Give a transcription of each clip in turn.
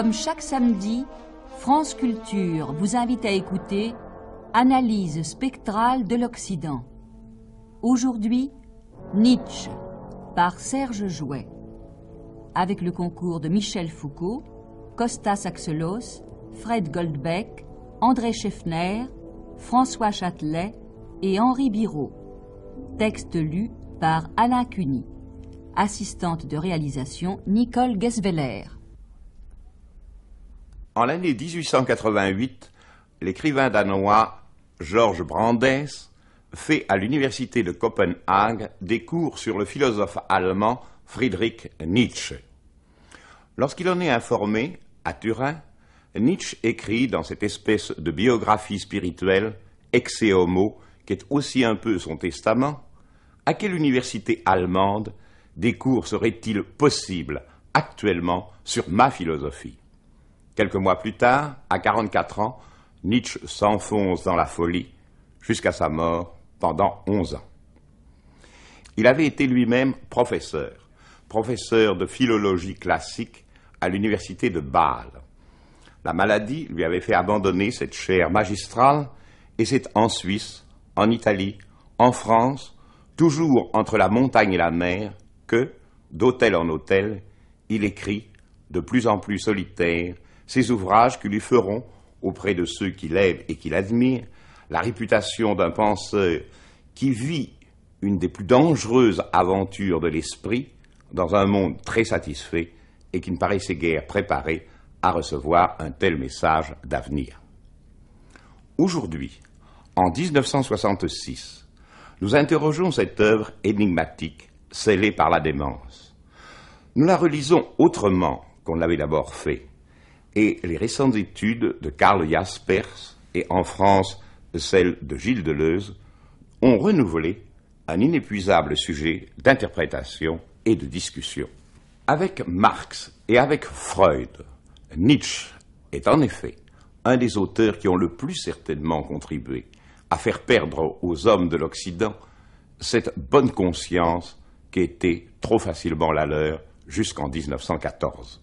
Comme chaque samedi, France Culture vous invite à écouter Analyse spectrale de l'Occident. Aujourd'hui, Nietzsche par Serge Jouet. Avec le concours de Michel Foucault, Costas Axelos, Fred Goldbeck, André Scheffner, François Châtelet et Henri Biraud. Texte lu par Alain Cuny. Assistante de réalisation Nicole Guesveller. En l'année 1888, l'écrivain danois Georges Brandes fait à l'université de Copenhague des cours sur le philosophe allemand Friedrich Nietzsche. Lorsqu'il en est informé, à Turin, Nietzsche écrit dans cette espèce de biographie spirituelle, exe Homo, qui est aussi un peu son testament, à quelle université allemande des cours seraient-ils possibles actuellement sur ma philosophie Quelques mois plus tard, à 44 ans, Nietzsche s'enfonce dans la folie jusqu'à sa mort pendant 11 ans. Il avait été lui-même professeur, professeur de philologie classique à l'université de Bâle. La maladie lui avait fait abandonner cette chaire magistrale et c'est en Suisse, en Italie, en France, toujours entre la montagne et la mer, que, d'hôtel en hôtel, il écrit, de plus en plus solitaire, ces ouvrages qui lui feront, auprès de ceux qui l'aiment et qui l'admirent, la réputation d'un penseur qui vit une des plus dangereuses aventures de l'esprit dans un monde très satisfait et qui ne paraissait guère préparé à recevoir un tel message d'avenir. Aujourd'hui, en 1966, nous interrogeons cette œuvre énigmatique scellée par la démence. Nous la relisons autrement qu'on l'avait d'abord fait et les récentes études de Karl Jaspers et en France celles de Gilles Deleuze ont renouvelé un inépuisable sujet d'interprétation et de discussion. Avec Marx et avec Freud, Nietzsche est en effet un des auteurs qui ont le plus certainement contribué à faire perdre aux hommes de l'Occident cette bonne conscience qui était trop facilement la leur jusqu'en 1914.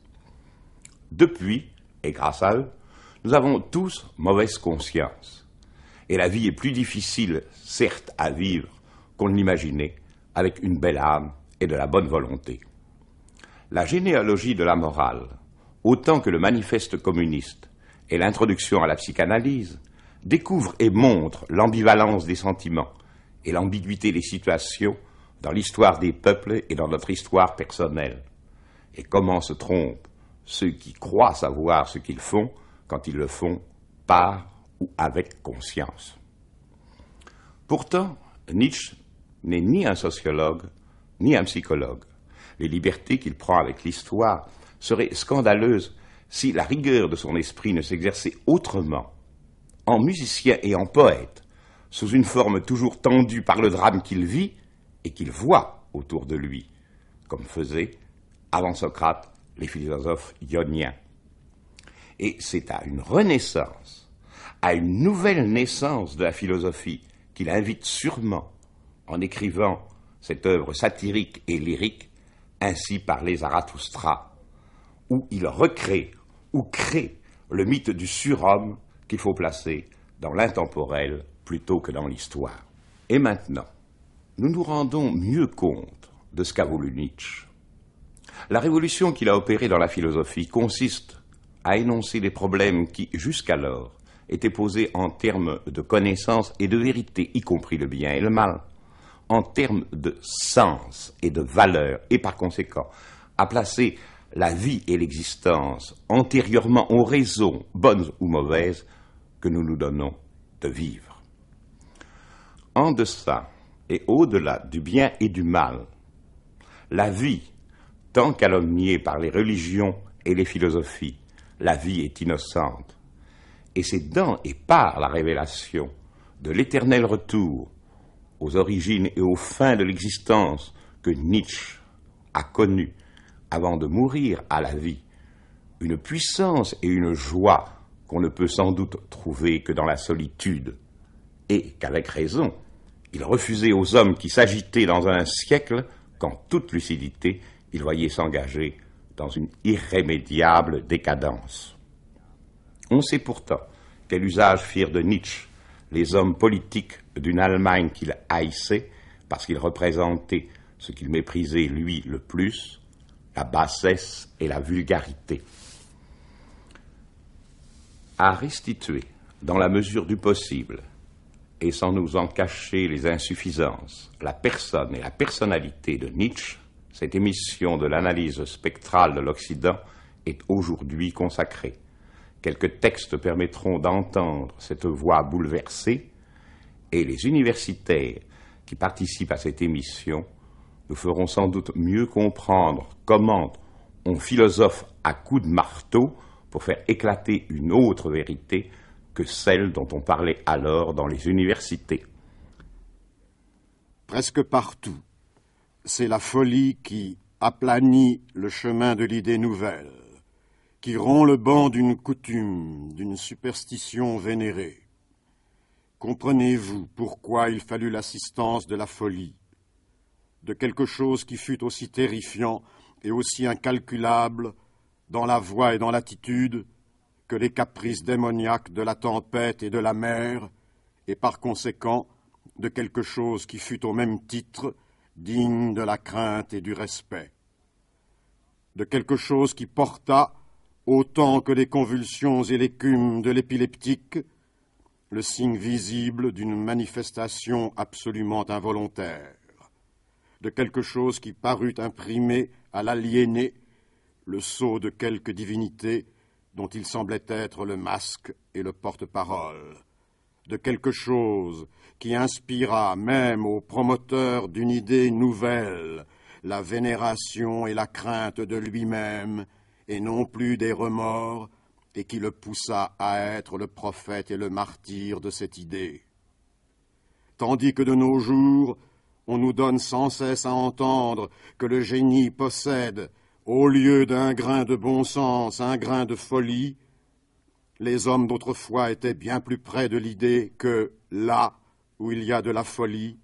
Depuis, et grâce à eux, nous avons tous mauvaise conscience. Et la vie est plus difficile, certes, à vivre qu'on l'imaginait, avec une belle âme et de la bonne volonté. La généalogie de la morale, autant que le manifeste communiste et l'introduction à la psychanalyse, découvre et montre l'ambivalence des sentiments et l'ambiguïté des situations dans l'histoire des peuples et dans notre histoire personnelle, et comment se trompe ceux qui croient savoir ce qu'ils font quand ils le font par ou avec conscience. Pourtant, Nietzsche n'est ni un sociologue, ni un psychologue. Les libertés qu'il prend avec l'histoire seraient scandaleuses si la rigueur de son esprit ne s'exerçait autrement, en musicien et en poète, sous une forme toujours tendue par le drame qu'il vit et qu'il voit autour de lui, comme faisait avant Socrate, les philosophes ioniens. Et c'est à une renaissance, à une nouvelle naissance de la philosophie qu'il invite sûrement en écrivant cette œuvre satirique et lyrique, ainsi par les Zarathustra, où il recrée ou crée le mythe du surhomme qu'il faut placer dans l'intemporel plutôt que dans l'histoire. Et maintenant, nous nous rendons mieux compte de ce qu'a voulu Nietzsche la révolution qu'il a opérée dans la philosophie consiste à énoncer des problèmes qui, jusqu'alors, étaient posés en termes de connaissance et de vérité, y compris le bien et le mal, en termes de sens et de valeur, et par conséquent, à placer la vie et l'existence antérieurement aux raisons, bonnes ou mauvaises, que nous nous donnons de vivre. En deçà et au-delà du bien et du mal, la vie Tant calomniée par les religions et les philosophies, la vie est innocente. Et c'est dans et par la révélation de l'éternel retour aux origines et aux fins de l'existence que Nietzsche a connu avant de mourir à la vie, une puissance et une joie qu'on ne peut sans doute trouver que dans la solitude, et qu'avec raison, il refusait aux hommes qui s'agitaient dans un siècle, qu'en toute lucidité, il voyait s'engager dans une irrémédiable décadence. On sait pourtant quel usage firent de Nietzsche les hommes politiques d'une Allemagne qu'il haïssait parce qu'il représentait ce qu'il méprisait lui le plus, la bassesse et la vulgarité. À restituer, dans la mesure du possible, et sans nous en cacher les insuffisances, la personne et la personnalité de Nietzsche, cette émission de l'analyse spectrale de l'Occident est aujourd'hui consacrée. Quelques textes permettront d'entendre cette voix bouleversée et les universitaires qui participent à cette émission nous feront sans doute mieux comprendre comment on philosophe à coups de marteau pour faire éclater une autre vérité que celle dont on parlait alors dans les universités. Presque partout, c'est la folie qui aplanit le chemin de l'idée nouvelle, qui rompt le banc d'une coutume, d'une superstition vénérée. Comprenez-vous pourquoi il fallut l'assistance de la folie, de quelque chose qui fut aussi terrifiant et aussi incalculable dans la voix et dans l'attitude que les caprices démoniaques de la tempête et de la mer, et par conséquent de quelque chose qui fut au même titre digne de la crainte et du respect, de quelque chose qui porta, autant que les convulsions et l'écume de l'épileptique, le signe visible d'une manifestation absolument involontaire, de quelque chose qui parut imprimer à l'aliéné le sceau de quelque divinité dont il semblait être le masque et le porte-parole, de quelque chose qui inspira même aux promoteurs d'une idée nouvelle la vénération et la crainte de lui-même, et non plus des remords, et qui le poussa à être le prophète et le martyr de cette idée. Tandis que de nos jours, on nous donne sans cesse à entendre que le génie possède, au lieu d'un grain de bon sens, un grain de folie, les hommes d'autrefois étaient bien plus près de l'idée que là où il y a de la folie,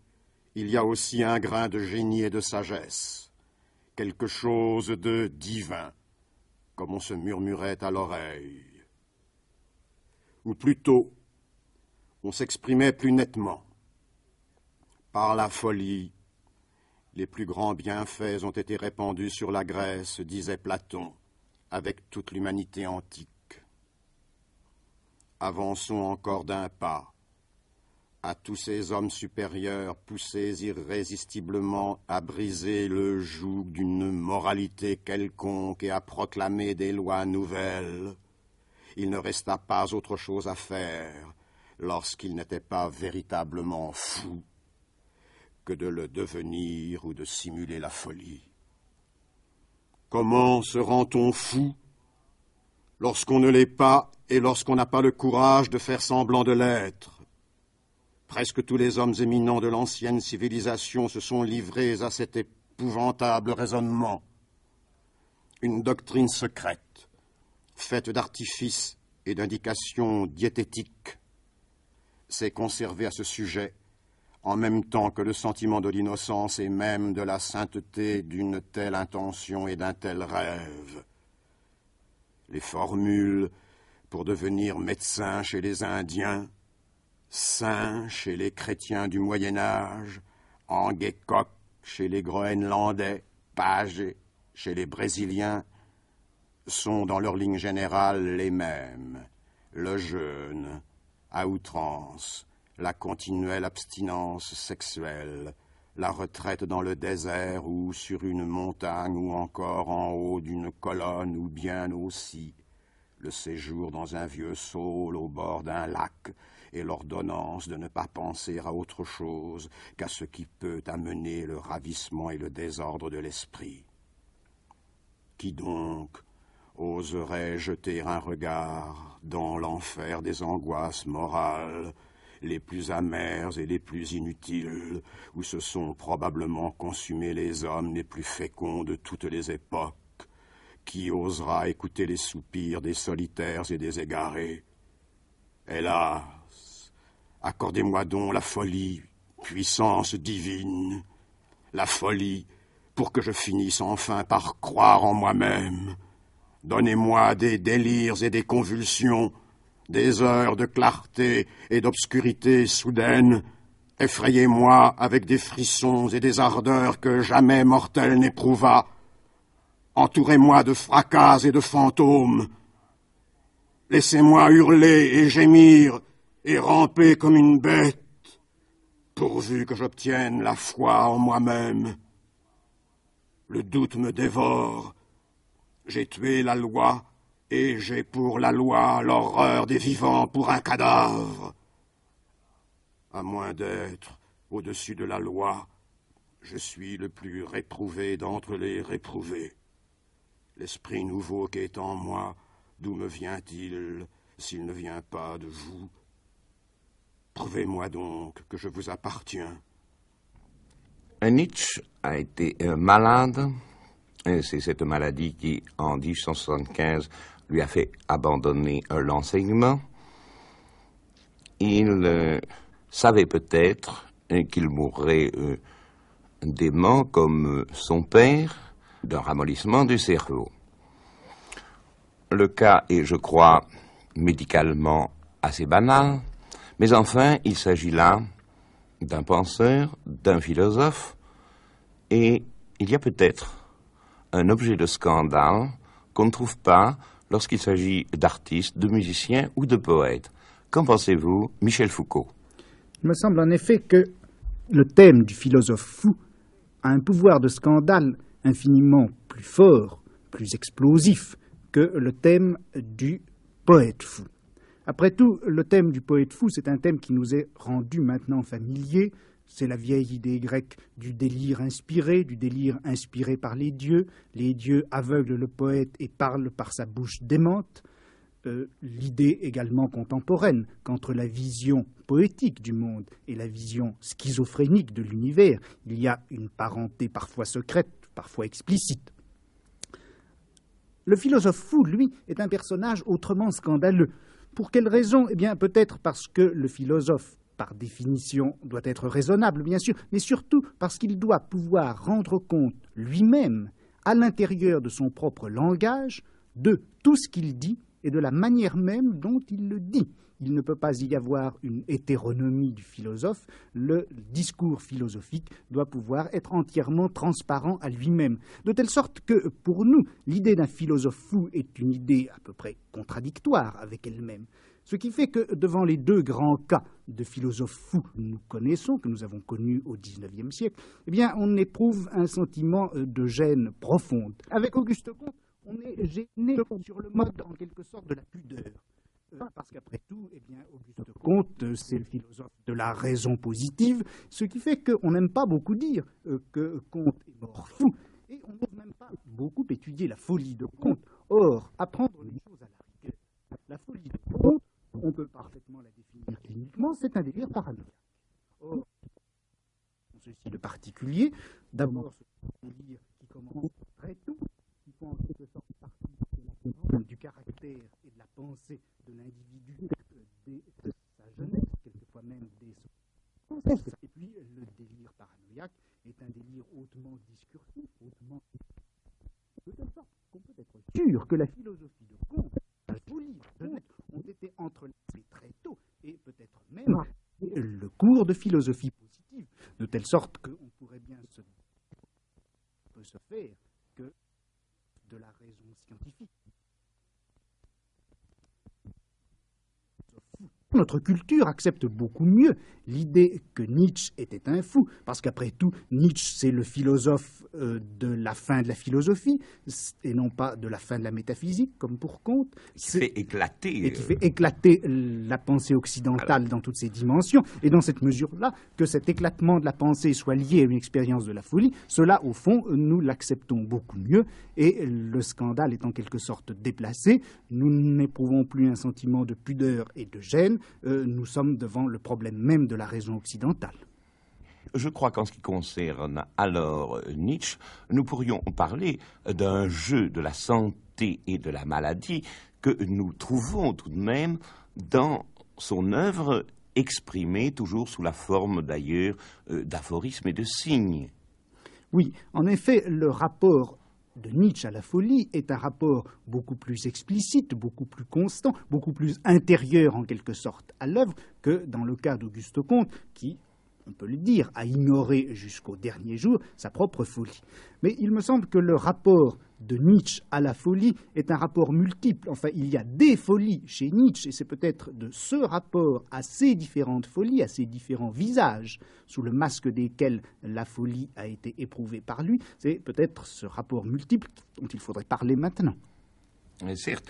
il y a aussi un grain de génie et de sagesse, quelque chose de divin, comme on se murmurait à l'oreille. Ou plutôt, on s'exprimait plus nettement. Par la folie, les plus grands bienfaits ont été répandus sur la Grèce, disait Platon, avec toute l'humanité antique. Avançons encore d'un pas à tous ces hommes supérieurs poussés irrésistiblement à briser le joug d'une moralité quelconque et à proclamer des lois nouvelles, il ne resta pas autre chose à faire lorsqu'il n'était pas véritablement fou que de le devenir ou de simuler la folie. Comment se rend-on fou lorsqu'on ne l'est pas et lorsqu'on n'a pas le courage de faire semblant de l'être Presque tous les hommes éminents de l'ancienne civilisation se sont livrés à cet épouvantable raisonnement. Une doctrine secrète, faite d'artifices et d'indications diététiques, s'est conservée à ce sujet, en même temps que le sentiment de l'innocence et même de la sainteté d'une telle intention et d'un tel rêve. Les formules pour devenir médecin chez les Indiens, saint chez les chrétiens du Moyen Âge, Angekok chez les Groenlandais, Page chez les Brésiliens, sont dans leur ligne générale les mêmes le jeûne, à outrance, la continuelle abstinence sexuelle, la retraite dans le désert ou sur une montagne ou encore en haut d'une colonne ou bien aussi le séjour dans un vieux saule au bord d'un lac, et l'ordonnance de ne pas penser à autre chose qu'à ce qui peut amener le ravissement et le désordre de l'esprit. Qui donc oserait jeter un regard dans l'enfer des angoisses morales les plus amères et les plus inutiles, où se sont probablement consumés les hommes les plus féconds de toutes les époques, qui osera écouter les soupirs des solitaires et des égarés Hélas Accordez-moi donc la folie, puissance divine, la folie pour que je finisse enfin par croire en moi-même. Donnez-moi des délires et des convulsions, des heures de clarté et d'obscurité soudaines. Effrayez-moi avec des frissons et des ardeurs que jamais mortel n'éprouva. Entourez-moi de fracas et de fantômes. Laissez-moi hurler et gémir et ramper comme une bête, pourvu que j'obtienne la foi en moi-même. Le doute me dévore. J'ai tué la loi, et j'ai pour la loi l'horreur des vivants pour un cadavre. À moins d'être au-dessus de la loi, je suis le plus réprouvé d'entre les réprouvés. L'esprit nouveau qui est en moi, d'où me vient-il s'il ne vient pas de vous Prouvez-moi donc que je vous appartiens. Nietzsche a été malade. C'est cette maladie qui, en 1875, lui a fait abandonner l'enseignement. Il euh, savait peut-être qu'il mourrait euh, dément comme euh, son père d'un ramollissement du cerveau. Le cas est, je crois, médicalement assez banal. Mais enfin, il s'agit là d'un penseur, d'un philosophe, et il y a peut-être un objet de scandale qu'on ne trouve pas lorsqu'il s'agit d'artistes, de musiciens ou de poètes. Qu'en pensez-vous, Michel Foucault Il me semble en effet que le thème du philosophe fou a un pouvoir de scandale infiniment plus fort, plus explosif que le thème du poète fou. Après tout, le thème du poète fou, c'est un thème qui nous est rendu maintenant familier. C'est la vieille idée grecque du délire inspiré, du délire inspiré par les dieux. Les dieux aveuglent le poète et parlent par sa bouche démente. Euh, l'idée également contemporaine qu'entre la vision poétique du monde et la vision schizophrénique de l'univers, il y a une parenté parfois secrète, parfois explicite. Le philosophe fou, lui, est un personnage autrement scandaleux. Pour quelle raison Eh bien, peut-être parce que le philosophe, par définition, doit être raisonnable, bien sûr, mais surtout parce qu'il doit pouvoir rendre compte lui-même, à l'intérieur de son propre langage, de tout ce qu'il dit et de la manière même dont il le dit. Il ne peut pas y avoir une hétéronomie du philosophe. Le discours philosophique doit pouvoir être entièrement transparent à lui-même. De telle sorte que, pour nous, l'idée d'un philosophe fou est une idée à peu près contradictoire avec elle-même. Ce qui fait que devant les deux grands cas de philosophes fous que nous connaissons, que nous avons connus au XIXe siècle, eh bien, on éprouve un sentiment euh, de gêne profonde. Avec Auguste Comte, on est gêné sur le mode, en quelque sorte, de la pudeur. Euh, ah. Parce qu'après tout, eh bien, Auguste Comte, c'est le euh, philosophe de la raison positive, ce qui fait qu'on n'aime pas beaucoup dire euh, que Comte est mort fou, et on n'aime même pas beaucoup étudier la folie de Comte. Or, apprendre les choses à la rigueur, la folie de Comte, on peut parfaitement la définir cliniquement, c'est un délire paranoïaque. Or, ceci de particulier, d'abord ce délire qui commence très tôt, en quelque sorte partie du caractère et de la pensée de l'individu euh, dès sa jeunesse, quelquefois même dès son Et puis le délire paranoïaque est un délire hautement discursif, hautement de telle sorte qu'on peut être sûr que la philosophie de Kant, la la jeunesse, ont été entrelacées très tôt et peut-être même le cours de philosophie positive, de telle sorte qu'on pourrait bien se, peut se faire notre culture accepte beaucoup mieux l'idée que Nietzsche était un fou, parce qu'après tout, Nietzsche, c'est le philosophe euh, de la fin de la philosophie, et non pas de la fin de la métaphysique, comme pour Comte. Qui fait Et qui euh, fait éclater la pensée occidentale dans toutes ses dimensions. Et dans cette mesure-là, que cet éclatement de la pensée soit lié à une expérience de la folie, cela, au fond, nous l'acceptons beaucoup mieux, et le scandale est en quelque sorte déplacé. Nous n'éprouvons plus un sentiment de pudeur et de gêne, euh, nous sommes devant le problème même de la raison occidentale. Je crois qu'en ce qui concerne alors Nietzsche, nous pourrions parler d'un jeu de la santé et de la maladie que nous trouvons tout de même dans son œuvre exprimée toujours sous la forme d'ailleurs euh, d'aphorismes et de signes. Oui, en effet, le rapport de Nietzsche à la folie est un rapport beaucoup plus explicite, beaucoup plus constant, beaucoup plus intérieur en quelque sorte à l'œuvre que dans le cas d'Auguste Comte, qui on peut le dire, à ignorer jusqu'au dernier jour sa propre folie. Mais il me semble que le rapport de Nietzsche à la folie est un rapport multiple. Enfin, il y a des folies chez Nietzsche, et c'est peut-être de ce rapport à ces différentes folies, à ces différents visages sous le masque desquels la folie a été éprouvée par lui, c'est peut-être ce rapport multiple dont il faudrait parler maintenant. certes,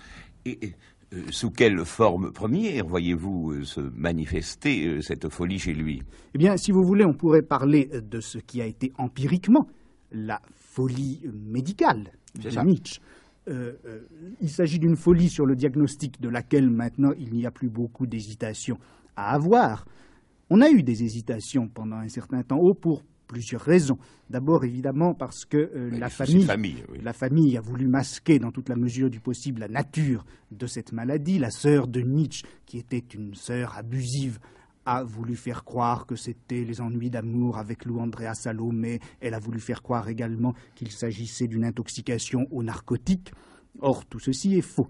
euh, sous quelle forme première voyez-vous euh, se manifester euh, cette folie chez lui Eh bien, si vous voulez, on pourrait parler de ce qui a été empiriquement la folie médicale de Nietzsche. il s'agit d'une folie sur le diagnostic de laquelle maintenant il n'y a plus beaucoup d'hésitation à avoir. On a eu des hésitations pendant un certain temps, pour plusieurs raisons. D'abord, évidemment, parce que euh, la, famille, la famille a voulu masquer, dans toute la mesure du possible, la nature de cette maladie. La sœur de Nietzsche, qui était une sœur abusive, a voulu faire croire que c'était les ennuis d'amour avec Lou Andrea Salomé. Elle a voulu faire croire également qu'il s'agissait d'une intoxication aux narcotiques. Or, tout ceci est faux.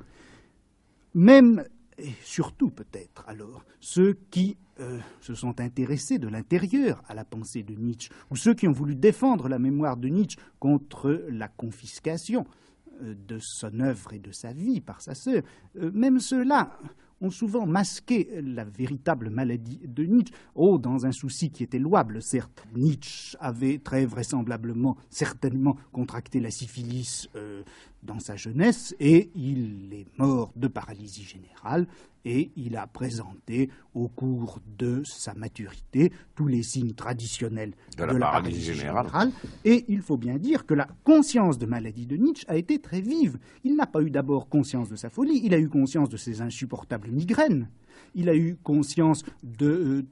Même et surtout peut-être alors ceux qui euh, se sont intéressés de l'intérieur à la pensée de Nietzsche, ou ceux qui ont voulu défendre la mémoire de Nietzsche contre la confiscation euh, de son œuvre et de sa vie par sa sœur, euh, même ceux-là ont souvent masqué la véritable maladie de Nietzsche, oh, dans un souci qui était louable, certes. Nietzsche avait très vraisemblablement, certainement, contracté la syphilis dans sa jeunesse et il est mort de paralysie générale et il a présenté au cours de sa maturité tous les signes traditionnels de, la, paralysie, générale. Et il faut bien dire que la conscience de maladie de Nietzsche a été très vive. Il n'a pas eu d'abord conscience de sa folie, il a eu conscience de ses insupportables migraines, il a eu conscience de euh,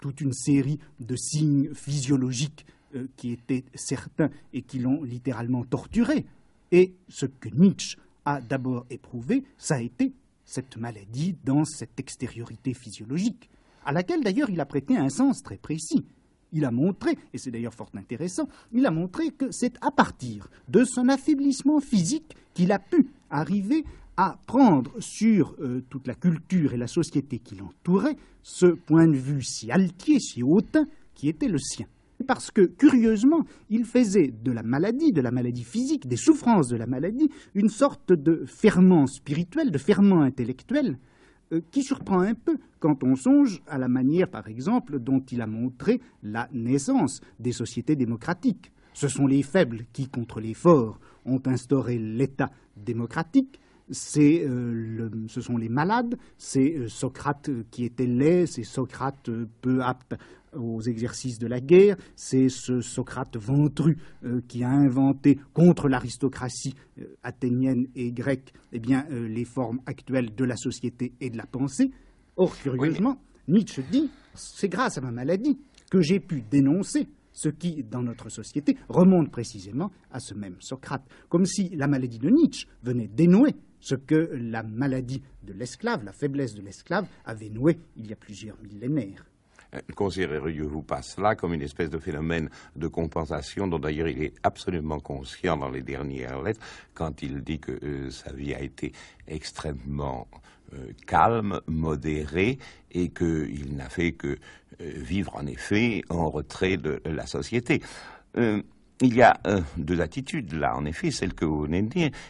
toute une série de signes physiologiques euh, qui étaient certains et qui l'ont littéralement torturé. Et ce que Nietzsche a d'abord éprouvé, ça a été cette maladie dans cette extériorité physiologique, à laquelle d'ailleurs il a prêté un sens très précis. Il a montré, et c'est d'ailleurs fort intéressant, il a montré que c'est à partir de son affaiblissement physique qu'il a pu arriver à prendre sur euh, toute la culture et la société qui l'entourait ce point de vue si altier, si hautain, qui était le sien parce que, curieusement, il faisait de la maladie, de la maladie physique, des souffrances de la maladie, une sorte de ferment spirituel, de ferment intellectuel, euh, qui surprend un peu quand on songe à la manière, par exemple, dont il a montré la naissance des sociétés démocratiques. Ce sont les faibles qui, contre les forts, ont instauré l'État démocratique, c'est, euh, ce sont les malades, c'est euh, Socrate euh, qui était laid, c'est Socrate peu apte aux exercices de la guerre, c'est ce Socrate ventru qui a inventé contre l'aristocratie athénienne et grecque eh bien, les formes actuelles de la société et de la pensée. Or, curieusement, Nietzsche dit c'est grâce à ma maladie que j'ai pu dénoncer ce qui, dans notre société, remonte précisément à ce même Socrate, comme si la maladie de Nietzsche venait dénouer ce que la maladie de l'esclave, la faiblesse de l'esclave, avait noué il y a plusieurs millénaires. Considérez-vous pas cela comme une espèce de phénomène de compensation dont d'ailleurs il est absolument conscient dans les dernières lettres quand il dit que euh, sa vie a été extrêmement euh, calme, modérée et qu'il n'a fait que euh, vivre en effet en retrait de la société il y a euh, deux attitudes là, en effet, celle que vous venez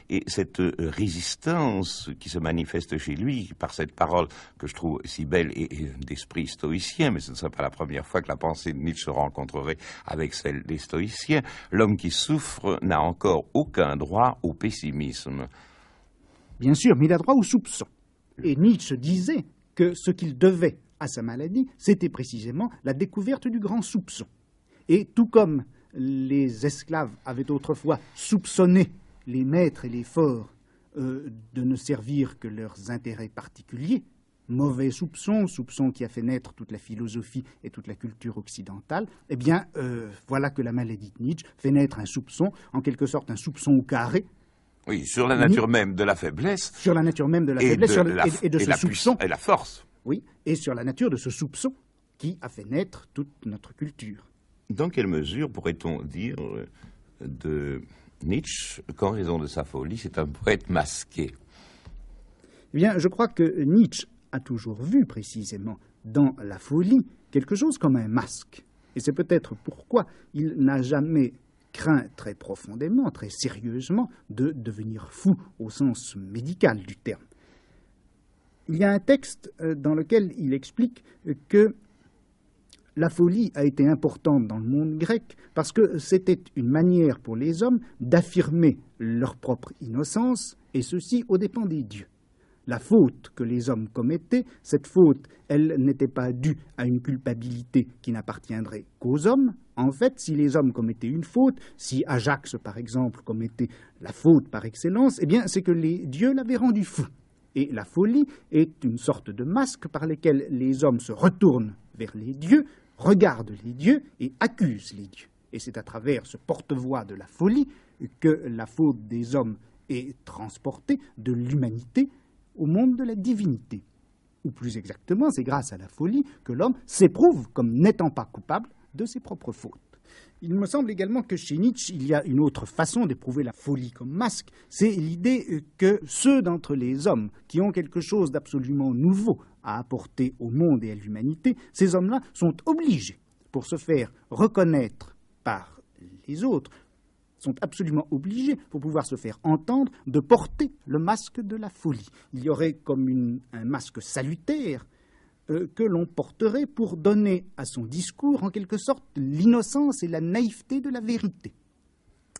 et cette euh, résistance qui se manifeste chez lui par cette parole que je trouve si belle et, d'esprit stoïcien, mais ce ne serait pas la première fois que la pensée de Nietzsche se rencontrerait avec celle des stoïciens, l'homme qui souffre n'a encore aucun droit au pessimisme. Bien sûr, mais il a droit au soupçon. Et Nietzsche disait que ce qu'il devait à sa maladie, c'était précisément la découverte du grand soupçon. Et tout comme les esclaves avaient autrefois soupçonné les maîtres et les forts euh, de ne servir que leurs intérêts particuliers, mauvais soupçon, soupçon qui a fait naître toute la philosophie et toute la culture occidentale, eh bien, euh, voilà que la maladie de Nietzsche fait naître un soupçon, en quelque sorte un soupçon au carré. Oui, sur la nature même de la faiblesse. Sur la nature même de la faiblesse, et, de ce soupçon. Et la force. Oui, et sur la nature de ce soupçon qui a fait naître toute notre culture. Dans quelle mesure pourrait-on dire euh, de Nietzsche qu'en raison de sa folie, c'est un poète masqué Eh bien, je crois que Nietzsche a toujours vu précisément dans la folie quelque chose comme un masque. Et c'est peut-être pourquoi il n'a jamais craint très profondément, très sérieusement, de devenir fou au sens médical du terme. Il y a un texte euh, dans lequel il explique euh, que la folie a été importante dans le monde grec parce que c'était une manière pour les hommes d'affirmer leur propre innocence, et ceci aux dépens des dieux. La faute que les hommes commettaient, cette faute, elle n'était pas due à une culpabilité qui n'appartiendrait qu'aux hommes. En fait, si les hommes commettaient une faute, si Ajax, par exemple, commettait la faute par excellence, eh bien, c'est que les dieux l'avaient rendu fou. Et la folie est une sorte de masque par lequel les hommes se retournent vers les dieux regarde les dieux et accuse les dieux. Et c'est à travers ce porte-voix de la folie que la faute des hommes est transportée de l'humanité au monde de la divinité. Ou plus exactement, c'est grâce à la folie que l'homme s'éprouve comme n'étant pas coupable de ses propres fautes. Il me semble également que chez Nietzsche, il y a une autre façon d'éprouver la folie comme masque. C'est l'idée euh, que ceux d'entre les hommes qui ont quelque chose d'absolument nouveau à apporter au monde et à l'humanité, ces hommes-là sont obligés, pour se faire reconnaître par les autres, sont absolument obligés, pour pouvoir se faire entendre, de porter le masque de la folie. Il y aurait comme un masque salutaire euh, que l'on porterait pour donner à son discours en quelque sorte l'innocence et la naïveté de la vérité.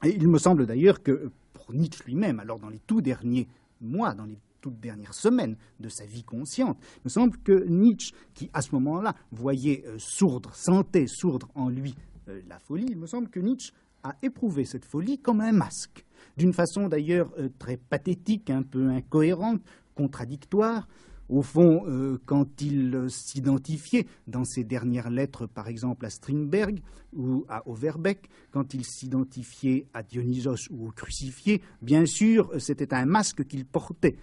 Et il me semble d'ailleurs que pour Nietzsche lui-même, alors dans les tout derniers mois, dans les toutes dernières semaines de sa vie consciente, il me semble que Nietzsche, qui à ce moment-là voyait euh, sourdre, sentait sourdre en lui euh, la folie, il me semble que Nietzsche a éprouvé cette folie comme un masque, d'une façon d'ailleurs très pathétique, un peu incohérente, contradictoire, au fond, euh, quand il s'identifiait dans ses dernières lettres, par exemple à Strindberg ou à Overbeck, quand il s'identifiait à Dionysos ou au crucifié, bien sûr, c'était un masque qu'il portait.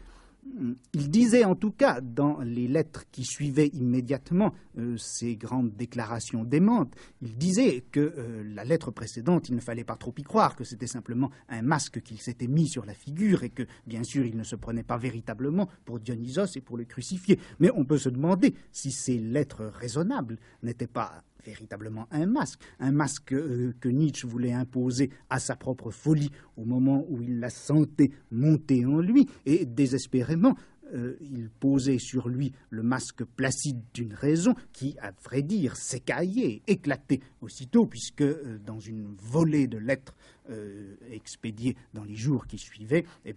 Il disait en tout cas, dans les lettres qui suivaient immédiatement euh, ces grandes déclarations démentes, il disait que euh, la lettre précédente, il ne fallait pas trop y croire, que c'était simplement un masque qu'il s'était mis sur la figure et que, bien sûr, il ne se prenait pas véritablement pour Dionysos et pour le crucifier. Mais on peut se demander si ces lettres raisonnables n'étaient pas véritablement un masque, un masque euh, que Nietzsche voulait imposer à sa propre folie au moment où il la sentait monter en lui, et désespérément, euh, il posait sur lui le masque placide d'une raison qui, à vrai dire, s'écaillait, éclatait aussitôt, puisque euh, dans une volée de lettres expédiées dans les jours qui suivaient, eh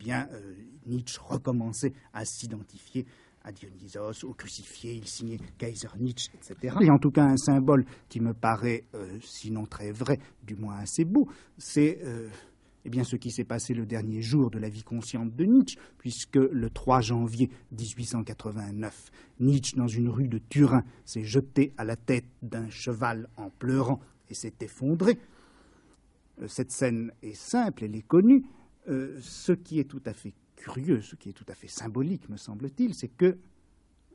Nietzsche recommençait à s'identifier à Dionysos, au crucifié, il signait Kaiser Nietzsche, etc. Et en tout cas, un symbole qui me paraît, euh, sinon très vrai, du moins assez beau, c'est euh, eh bien, ce qui s'est passé le dernier jour de la vie consciente de Nietzsche, puisque le 3 janvier 1889, Nietzsche, dans une rue de Turin, s'est jeté à la tête d'un cheval en pleurant et s'est effondré. Euh, cette scène est simple, elle est connue. ce qui est tout à fait curieux, ce qui est tout à fait symbolique, me semble-t-il, c'est que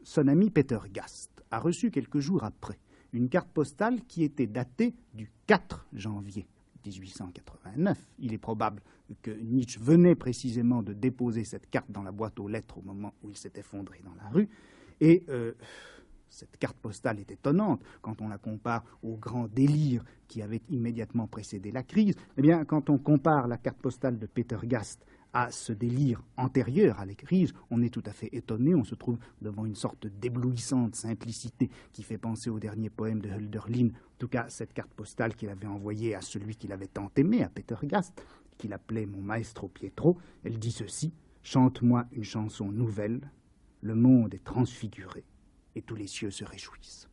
son ami Peter Gast a reçu quelques jours après une carte postale qui était datée du 4 janvier 1889. Il est probable que Nietzsche venait précisément de déposer cette carte dans la boîte aux lettres au moment où il s'est effondré dans la rue. Et euh, cette carte postale est étonnante quand on la compare au grand délire qui avait immédiatement précédé la crise. Eh bien, quand on compare la carte postale de Peter Gast à ce délire antérieur à l'église, on est tout à fait étonné, on se trouve devant une sorte d'éblouissante simplicité qui fait penser au dernier poème de Hölderlin, en tout cas cette carte postale qu'il avait envoyée à celui qu'il avait tant aimé, à Peter Gast, qu'il appelait mon maestro Pietro, elle dit ceci Chante-moi une chanson nouvelle, le monde est transfiguré et tous les cieux se réjouissent.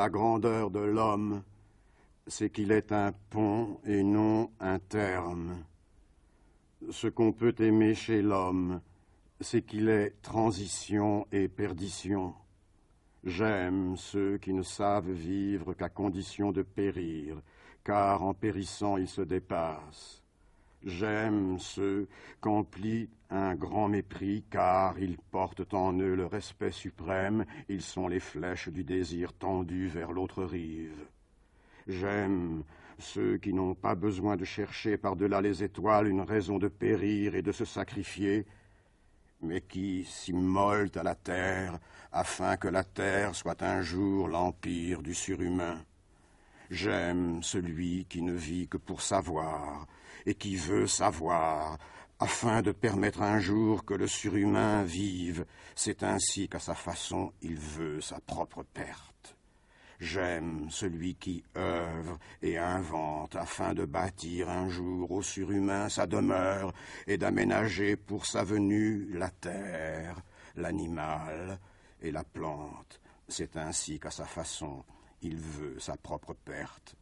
la grandeur de l'homme, c'est qu'il est un pont et non un terme. Ce qu'on peut aimer chez l'homme, c'est qu'il est transition et perdition. J'aime ceux qui ne savent vivre qu'à condition de périr, car en périssant ils se dépassent. J'aime ceux qu'emplit un grand mépris, car ils portent en eux le respect suprême, ils sont les flèches du désir tendu vers l'autre rive. J'aime ceux qui n'ont pas besoin de chercher par-delà les étoiles une raison de périr et de se sacrifier, mais qui s'immolent à la terre afin que la terre soit un jour l'empire du surhumain. J'aime celui qui ne vit que pour savoir, et qui veut savoir, afin de permettre un jour que le surhumain vive. C'est ainsi qu'à sa façon il veut sa propre perte. J'aime celui qui œuvre et invente afin de bâtir un jour au surhumain sa demeure et d'aménager pour sa venue la terre, l'animal et la plante. C'est ainsi qu'à sa façon il veut sa propre perte.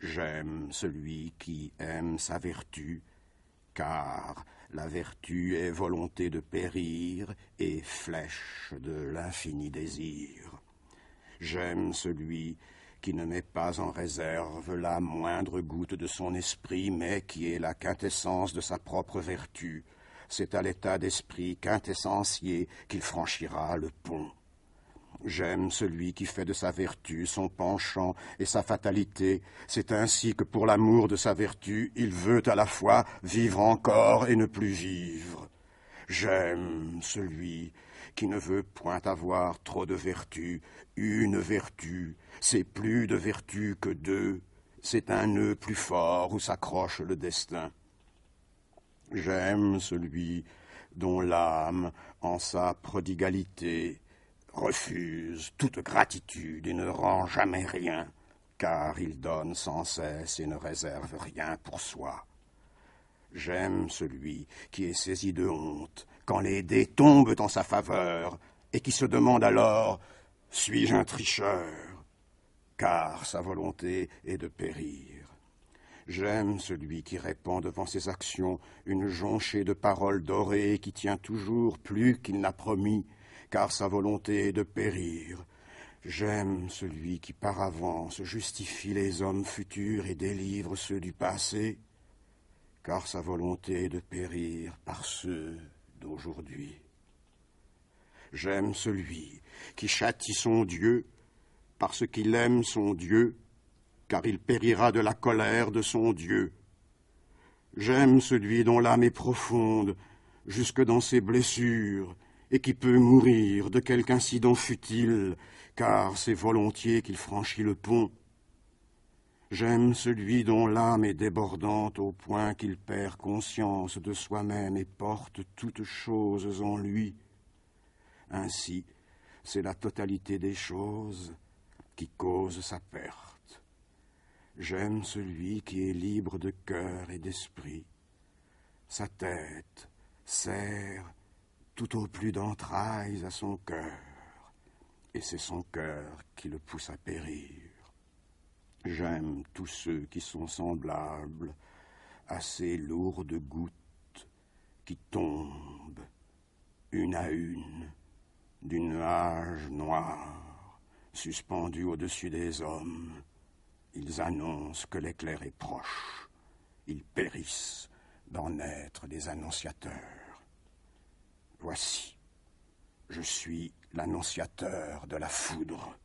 J'aime celui qui aime sa vertu, car la vertu est volonté de périr et flèche de l'infini désir. J'aime celui qui ne met pas en réserve la moindre goutte de son esprit, mais qui est la quintessence de sa propre vertu. C'est à l'état d'esprit quintessentiel qu'il franchira le pont. J'aime celui qui fait de sa vertu son penchant et sa fatalité. C'est ainsi que pour l'amour de sa vertu, il veut à la fois vivre encore et ne plus vivre. J'aime celui qui ne veut point avoir trop de vertu. Une vertu, c'est plus de vertu que deux. C'est un nœud plus fort où s'accroche le destin. J'aime celui dont l'âme, en sa prodigalité, refuse toute gratitude et ne rend jamais rien, car il donne sans cesse et ne réserve rien pour soi. J'aime celui qui est saisi de honte quand les dés tombent en sa faveur et qui se demande alors Suis-je un tricheur car sa volonté est de périr. J'aime celui qui répand devant ses actions une jonchée de paroles dorées qui tient toujours plus qu'il n'a promis car sa volonté est de périr. J'aime celui qui par avance justifie les hommes futurs et délivre ceux du passé, car sa volonté est de périr par ceux d'aujourd'hui. J'aime celui qui châtie son Dieu, parce qu'il aime son Dieu, car il périra de la colère de son Dieu. J'aime celui dont l'âme est profonde, jusque dans ses blessures, et qui peut mourir de quelque incident futile, car c'est volontiers qu'il franchit le pont. J'aime celui dont l'âme est débordante au point qu'il perd conscience de soi-même et porte toutes choses en lui. Ainsi, c'est la totalité des choses qui cause sa perte. J'aime celui qui est libre de cœur et d'esprit. Sa tête sert tout au plus d'entrailles à son cœur, et c'est son cœur qui le pousse à périr. J'aime tous ceux qui sont semblables à ces lourdes gouttes qui tombent, une à une, d'une nuage noir, suspendu au-dessus des hommes. Ils annoncent que l'éclair est proche. Ils périssent d'en être des annonciateurs. Voici, je suis l'annonciateur de la foudre.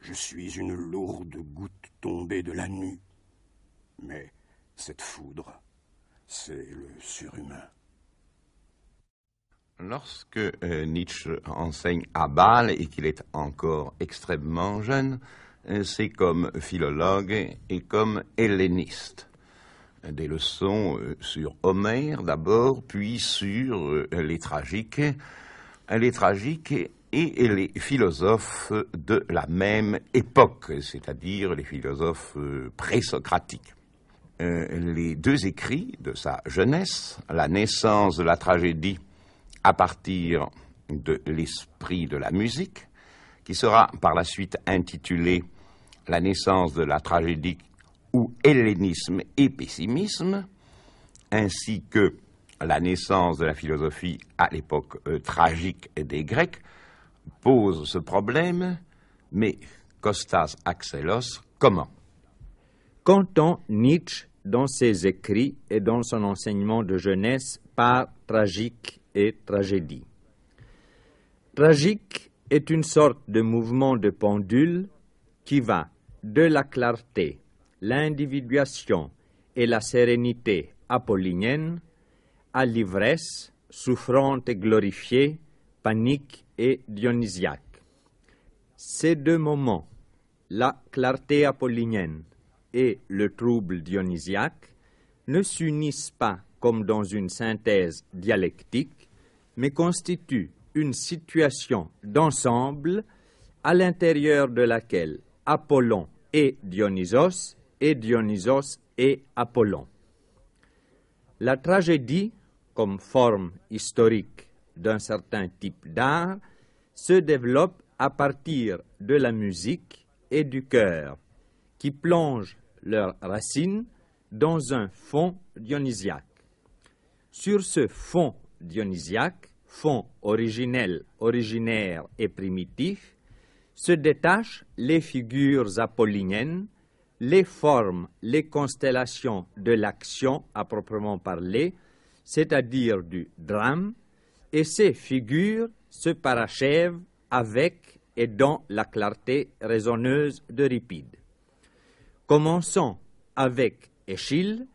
Je suis une lourde goutte tombée de la nuit. Mais cette foudre, c'est le surhumain. Lorsque euh, Nietzsche enseigne à Bâle et qu'il est encore extrêmement jeune, euh, c'est comme philologue et comme helléniste des leçons euh, sur Homère d'abord, puis sur euh, les tragiques, les tragiques et les philosophes de la même époque, c'est-à-dire les philosophes euh, pré-socratiques les deux écrits de sa jeunesse, la naissance de la tragédie à partir de l'esprit de la musique, qui sera par la suite intitulée La naissance de la tragédie ou hellénisme et pessimisme, ainsi que la naissance de la philosophie à l'époque euh, tragique des Grecs, posent ce problème, mais Costas Axelos, comment Qu'entend Nietzsche dans ses écrits et dans son enseignement de jeunesse par tragique et tragédie Tragique est une sorte de mouvement de pendule qui va de la clarté l'individuation et la sérénité apollinienne à l'ivresse, souffrante et glorifiée, panique et dionysiaque. Ces deux moments, la clarté apollinienne et le trouble dionysiaque, ne s'unissent pas comme dans une synthèse dialectique, mais constituent une situation d'ensemble à l'intérieur de laquelle Apollon et Dionysos et Dionysos et Apollon. La tragédie, comme forme historique d'un certain type d'art, se développe à partir de la musique et du chœur, qui plongent leurs racines dans un fond dionysiaque. Sur ce fond dionysiaque, fond originel, originaire et primitif, se détachent les figures apolliniennes les formes, les constellations de l'action à proprement parler, c'est-à-dire du drame, et ces figures se parachèvent avec et dans la clarté raisonneuse d'Euripide. Commençons avec Échille,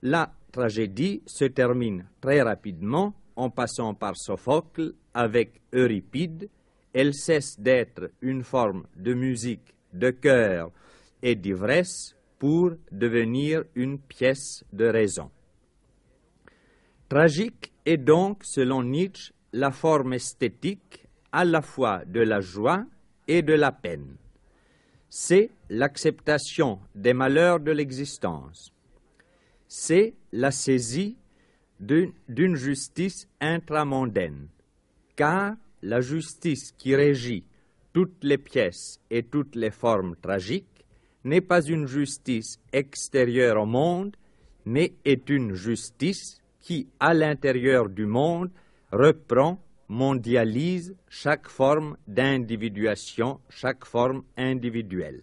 la tragédie se termine très rapidement en passant par Sophocle avec Euripide, elle cesse d'être une forme de musique de chœur et d'ivresse pour devenir une pièce de raison. Tragique est donc, selon Nietzsche, la forme esthétique à la fois de la joie et de la peine. C'est l'acceptation des malheurs de l'existence. C'est la saisie d'une justice intramondaine, car la justice qui régit toutes les pièces et toutes les formes tragiques n'est pas une justice extérieure au monde, mais est une justice qui, à l'intérieur du monde, reprend, mondialise chaque forme d'individuation, chaque forme individuelle.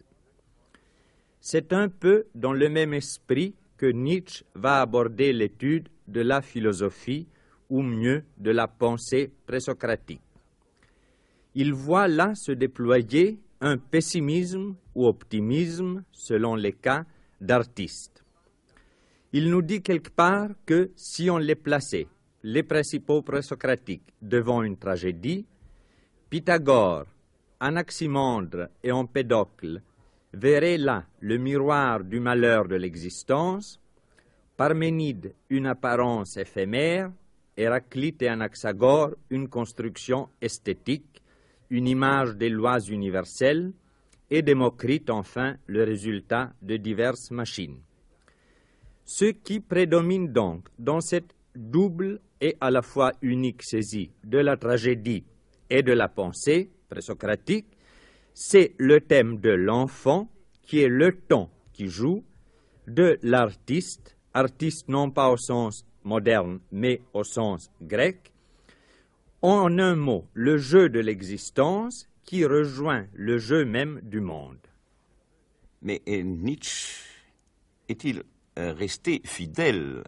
C'est un peu dans le même esprit que Nietzsche va aborder l'étude de la philosophie, ou mieux de la pensée présocratique. Il voit là se déployer un pessimisme ou optimisme selon les cas d'artistes. Il nous dit quelque part que si on les plaçait, les principaux présocratiques, devant une tragédie, Pythagore, Anaximandre et Empédocle verraient là le miroir du malheur de l'existence, Parménide une apparence éphémère, Héraclite et Anaxagore une construction esthétique, une image des lois universelles, et Démocrite enfin le résultat de diverses machines. Ce qui prédomine donc dans cette double et à la fois unique saisie de la tragédie et de la pensée présocratique, c'est le thème de l'enfant qui est le temps qui joue, de l'artiste, artiste non pas au sens moderne mais au sens grec, en un mot, le jeu de l'existence qui rejoint le jeu même du monde. Mais euh, Nietzsche est-il euh, resté fidèle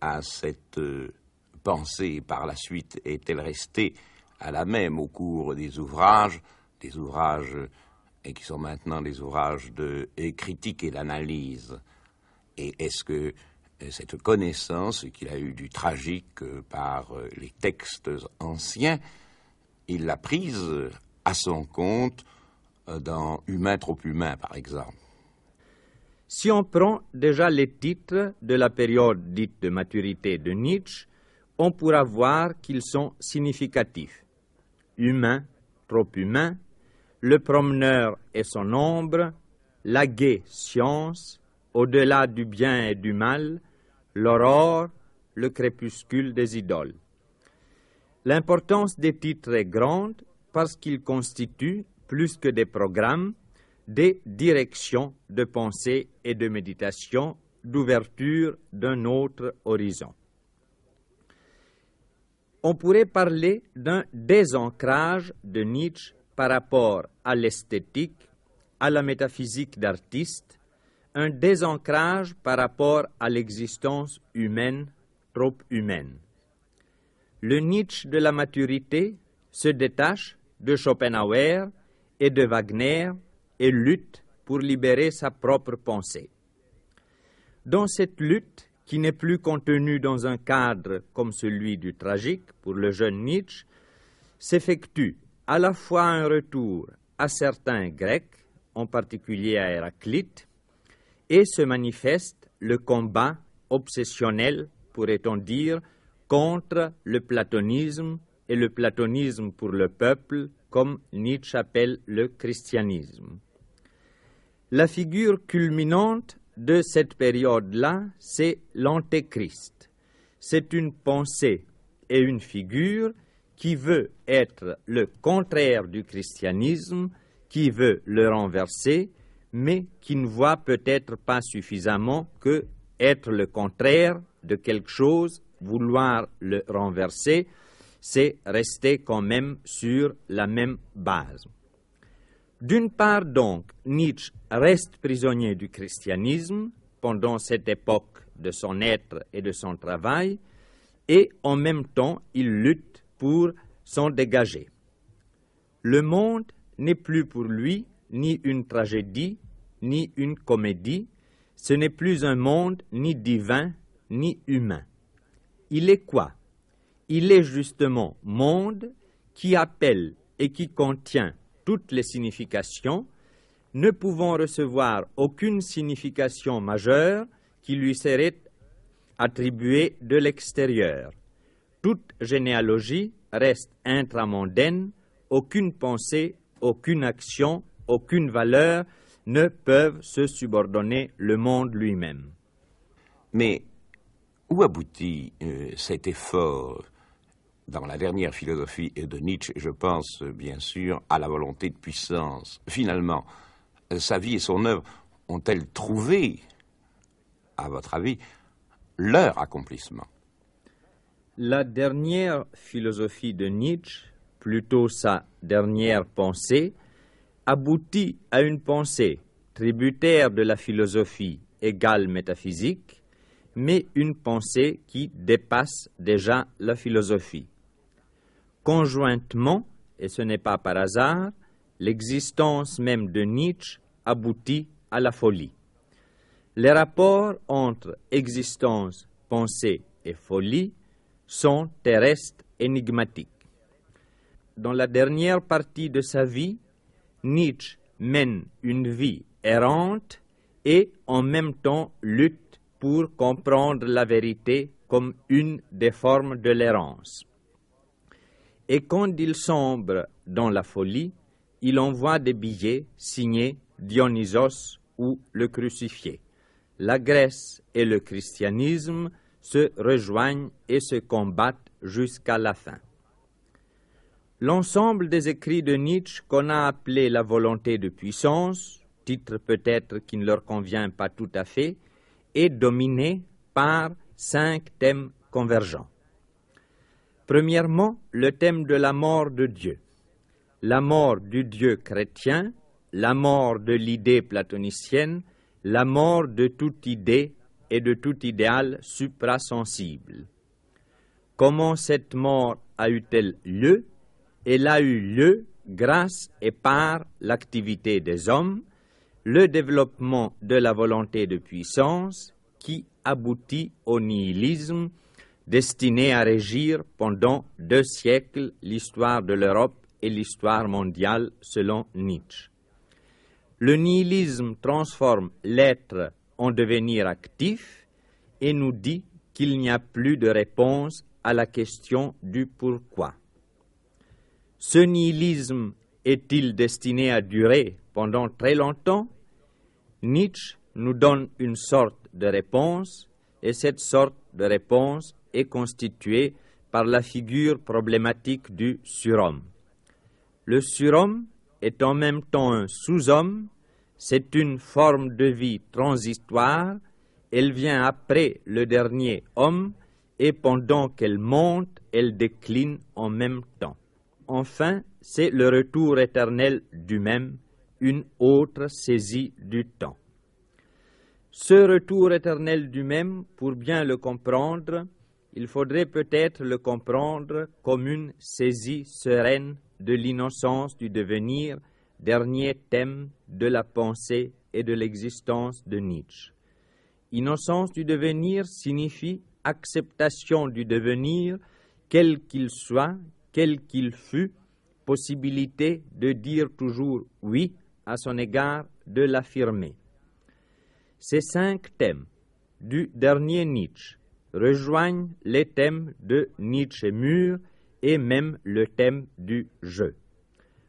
à cette euh, pensée par la suite Est-elle restée à la même au cours des ouvrages, des ouvrages qui sont maintenant des ouvrages de critique et d'analyse Et est-ce que cette connaissance qu'il a eue du tragique par les textes anciens, il l'a prise à son compte euh, dans Humain trop humain, par exemple. Si on prend déjà les titres de la période dite de maturité de Nietzsche, on pourra voir qu'ils sont significatifs. Humain, trop humain, le promeneur et son ombre, la gaie science, au-delà du bien et du mal, l'aurore, le crépuscule des idoles. L'importance des titres est grande parce qu'ils constituent, plus que des programmes, des directions de pensée et de méditation d'ouverture d'un autre horizon. On pourrait parler d'un désancrage de Nietzsche par rapport à l'esthétique, à la métaphysique d'artiste, un désancrage par rapport à l'existence humaine, trop humaine. Le Nietzsche de la maturité se détache de Schopenhauer et de Wagner et lutte pour libérer sa propre pensée. Dans cette lutte, qui n'est plus contenue dans un cadre comme celui du tragique pour le jeune Nietzsche, s'effectue à la fois un retour à certains Grecs, en particulier à Héraclite, et se manifeste le combat obsessionnel, pourrait-on dire, contre le platonisme et le platonisme pour le peuple, comme Nietzsche appelle le christianisme. La figure culminante de cette période-là, c'est l'Antéchrist. C'est une pensée et une figure qui veut être le contraire du christianisme, qui veut le renverser, mais qui ne voit peut-être pas suffisamment que être le contraire de quelque chose, vouloir le renverser, c'est rester quand même sur la même base. D'une part donc, Nietzsche reste prisonnier du christianisme pendant cette époque de son être et de son travail, et en même temps il lutte pour s'en dégager. Le monde n'est plus pour lui ni une tragédie, ni une comédie, ce n'est plus un monde ni divin, ni humain. Il est quoi il est justement monde qui appelle et qui contient toutes les significations, ne pouvant recevoir aucune signification majeure qui lui serait attribuée de l'extérieur. Toute généalogie reste intramondaine, aucune pensée, aucune action, aucune valeur ne peuvent se subordonner le monde lui-même. Mais où aboutit euh, cet effort dans la dernière philosophie de Nietzsche, je pense bien sûr à la volonté de puissance. Finalement, euh, sa vie et son œuvre ont-elles trouvé, à votre avis, leur accomplissement La dernière philosophie de Nietzsche, plutôt sa dernière pensée, aboutit à une pensée tributaire de la philosophie égale métaphysique, mais une pensée qui dépasse déjà la philosophie. Conjointement, et ce n'est pas par hasard, l'existence même de Nietzsche aboutit à la folie. Les rapports entre existence, pensée et folie sont terrestres énigmatiques. Dans la dernière partie de sa vie, Nietzsche mène une vie errante et en même temps lutte pour comprendre la vérité comme une des formes de l'errance. Et quand il sombre dans la folie, il envoie des billets signés Dionysos ou le crucifié. La Grèce et le christianisme se rejoignent et se combattent jusqu'à la fin. L'ensemble des écrits de Nietzsche qu'on a appelé la volonté de puissance, titre peut-être qui ne leur convient pas tout à fait, est dominé par cinq thèmes convergents. Premièrement, le thème de la mort de Dieu. La mort du Dieu chrétien, la mort de l'idée platonicienne, la mort de toute idée et de tout idéal suprasensible. Comment cette mort a eu-elle lieu Elle a eu lieu grâce et par l'activité des hommes, le développement de la volonté de puissance qui aboutit au nihilisme destiné à régir pendant deux siècles l'histoire de l'Europe et l'histoire mondiale selon Nietzsche. Le nihilisme transforme l'être en devenir actif et nous dit qu'il n'y a plus de réponse à la question du pourquoi. Ce nihilisme est-il destiné à durer pendant très longtemps Nietzsche nous donne une sorte de réponse et cette sorte de réponse est constitué par la figure problématique du surhomme. Le surhomme est en même temps un sous-homme, c'est une forme de vie transitoire, elle vient après le dernier homme et pendant qu'elle monte, elle décline en même temps. Enfin, c'est le retour éternel du même, une autre saisie du temps. Ce retour éternel du même, pour bien le comprendre, il faudrait peut-être le comprendre comme une saisie sereine de l'innocence du devenir, dernier thème de la pensée et de l'existence de Nietzsche. Innocence du devenir signifie acceptation du devenir, quel qu'il soit, quel qu'il fût, possibilité de dire toujours oui à son égard, de l'affirmer. Ces cinq thèmes du dernier Nietzsche rejoignent les thèmes de Nietzsche Mur et même le thème du jeu,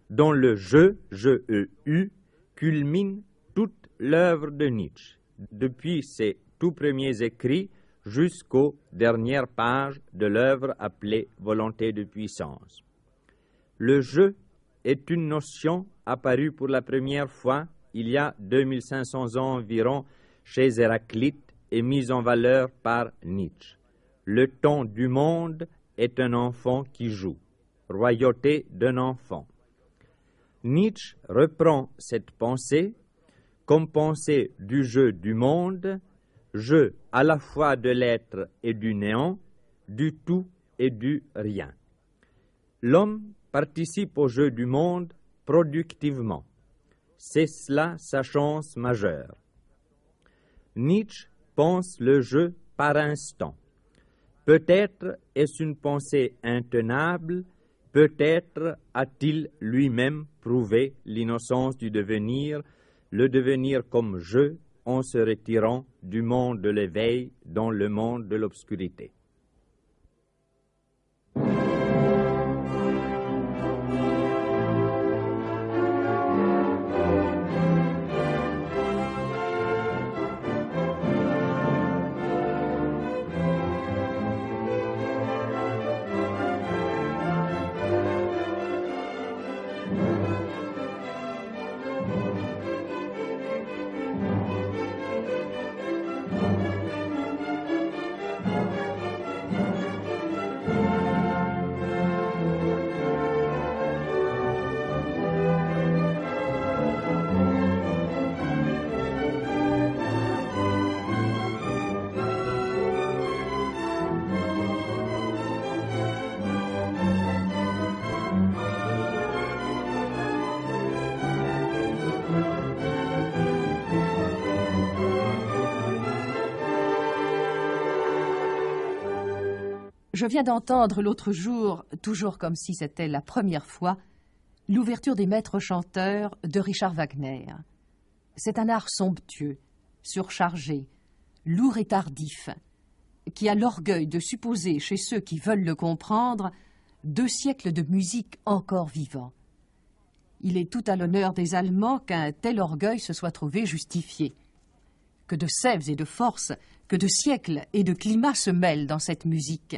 dont le jeu, je e u culmine toute l'œuvre de Nietzsche, depuis ses tout premiers écrits jusqu'aux dernières pages de l'œuvre appelée Volonté de puissance. Le jeu est une notion apparue pour la première fois il y a 2500 ans environ chez Héraclite est mise en valeur par Nietzsche. Le temps du monde est un enfant qui joue. Royauté d'un enfant. Nietzsche reprend cette pensée comme pensée du jeu du monde, jeu à la fois de l'être et du néant, du tout et du rien. L'homme participe au jeu du monde productivement. C'est cela sa chance majeure. Nietzsche pense le jeu par instant. Peut-être est-ce une pensée intenable, peut-être a-t-il lui-même prouvé l'innocence du devenir, le devenir comme jeu en se retirant du monde de l'éveil dans le monde de l'obscurité. Je viens d'entendre l'autre jour, toujours comme si c'était la première fois, l'ouverture des maîtres chanteurs de Richard Wagner. C'est un art somptueux, surchargé, lourd et tardif, qui a l'orgueil de supposer chez ceux qui veulent le comprendre deux siècles de musique encore vivants. Il est tout à l'honneur des Allemands qu'un tel orgueil se soit trouvé justifié. Que de sèves et de forces, que de siècles et de climats se mêlent dans cette musique.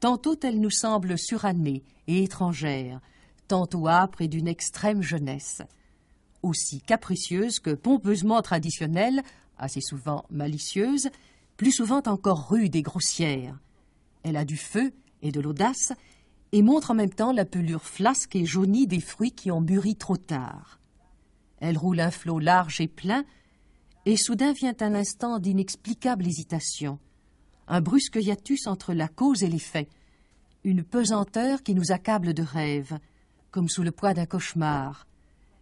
Tantôt elle nous semble surannée et étrangère, tantôt âpre et d'une extrême jeunesse. Aussi capricieuse que pompeusement traditionnelle, assez souvent malicieuse, plus souvent encore rude et grossière. Elle a du feu et de l'audace, et montre en même temps la pelure flasque et jaunie des fruits qui ont mûri trop tard. Elle roule un flot large et plein, et soudain vient un instant d'inexplicable hésitation, un brusque hiatus entre la cause et l'effet, une pesanteur qui nous accable de rêves, comme sous le poids d'un cauchemar.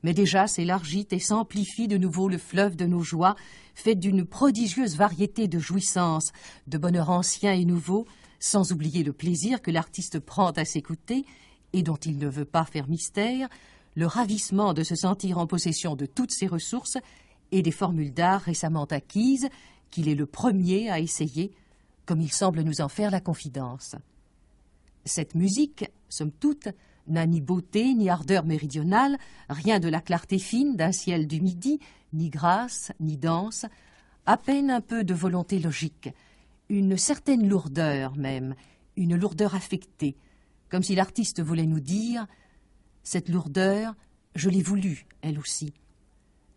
Mais déjà s'élargit et s'amplifie de nouveau le fleuve de nos joies, fait d'une prodigieuse variété de jouissances, de bonheur ancien et nouveau, sans oublier le plaisir que l'artiste prend à s'écouter et dont il ne veut pas faire mystère, le ravissement de se sentir en possession de toutes ses ressources et des formules d'art récemment acquises qu'il est le premier à essayer comme il semble nous en faire la confidence. Cette musique, somme toute, n'a ni beauté, ni ardeur méridionale, rien de la clarté fine d'un ciel du midi, ni grâce, ni danse, à peine un peu de volonté logique, une certaine lourdeur même, une lourdeur affectée, comme si l'artiste voulait nous dire Cette lourdeur, je l'ai voulue, elle aussi.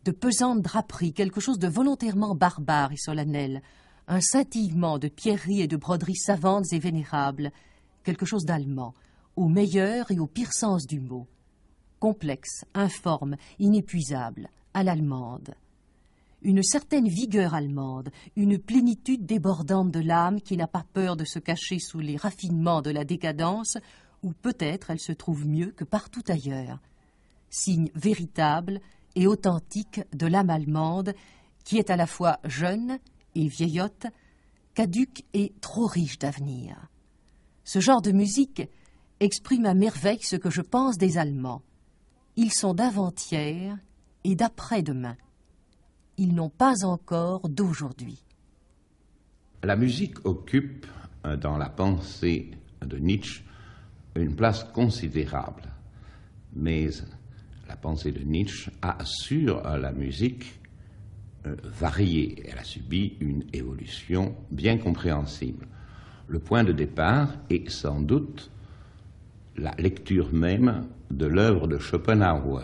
De pesantes draperies, quelque chose de volontairement barbare et solennel, un scintillement de pierreries et de broderies savantes et vénérables, quelque chose d'allemand, au meilleur et au pire sens du mot, complexe, informe, inépuisable, à l'allemande. Une certaine vigueur allemande, une plénitude débordante de l'âme qui n'a pas peur de se cacher sous les raffinements de la décadence, où peut-être elle se trouve mieux que partout ailleurs. Signe véritable et authentique de l'âme allemande, qui est à la fois jeune vieillotte, caduque et trop riche d'avenir. Ce genre de musique exprime à merveille ce que je pense des Allemands. Ils sont d'avant-hier et d'après-demain. Ils n'ont pas encore d'aujourd'hui. La musique occupe, euh, dans la pensée de Nietzsche, une place considérable. Mais la pensée de Nietzsche assure à euh, la musique euh, variée, elle a subi une évolution bien compréhensible. Le point de départ est sans doute la lecture même de l'œuvre de Schopenhauer,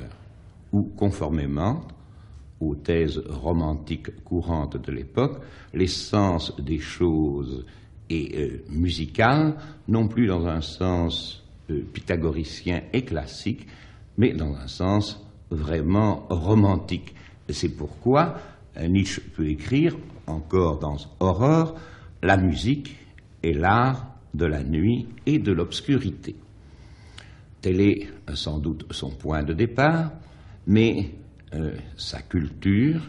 où, conformément aux thèses romantiques courantes de l'époque, l'essence des choses est euh, musicale, non plus dans un sens euh, pythagoricien et classique, mais dans un sens vraiment romantique. C'est pourquoi euh, Nietzsche peut écrire, encore dans Horreur la musique est l'art de la nuit et de l'obscurité. Tel est euh, sans doute son point de départ, mais euh, sa culture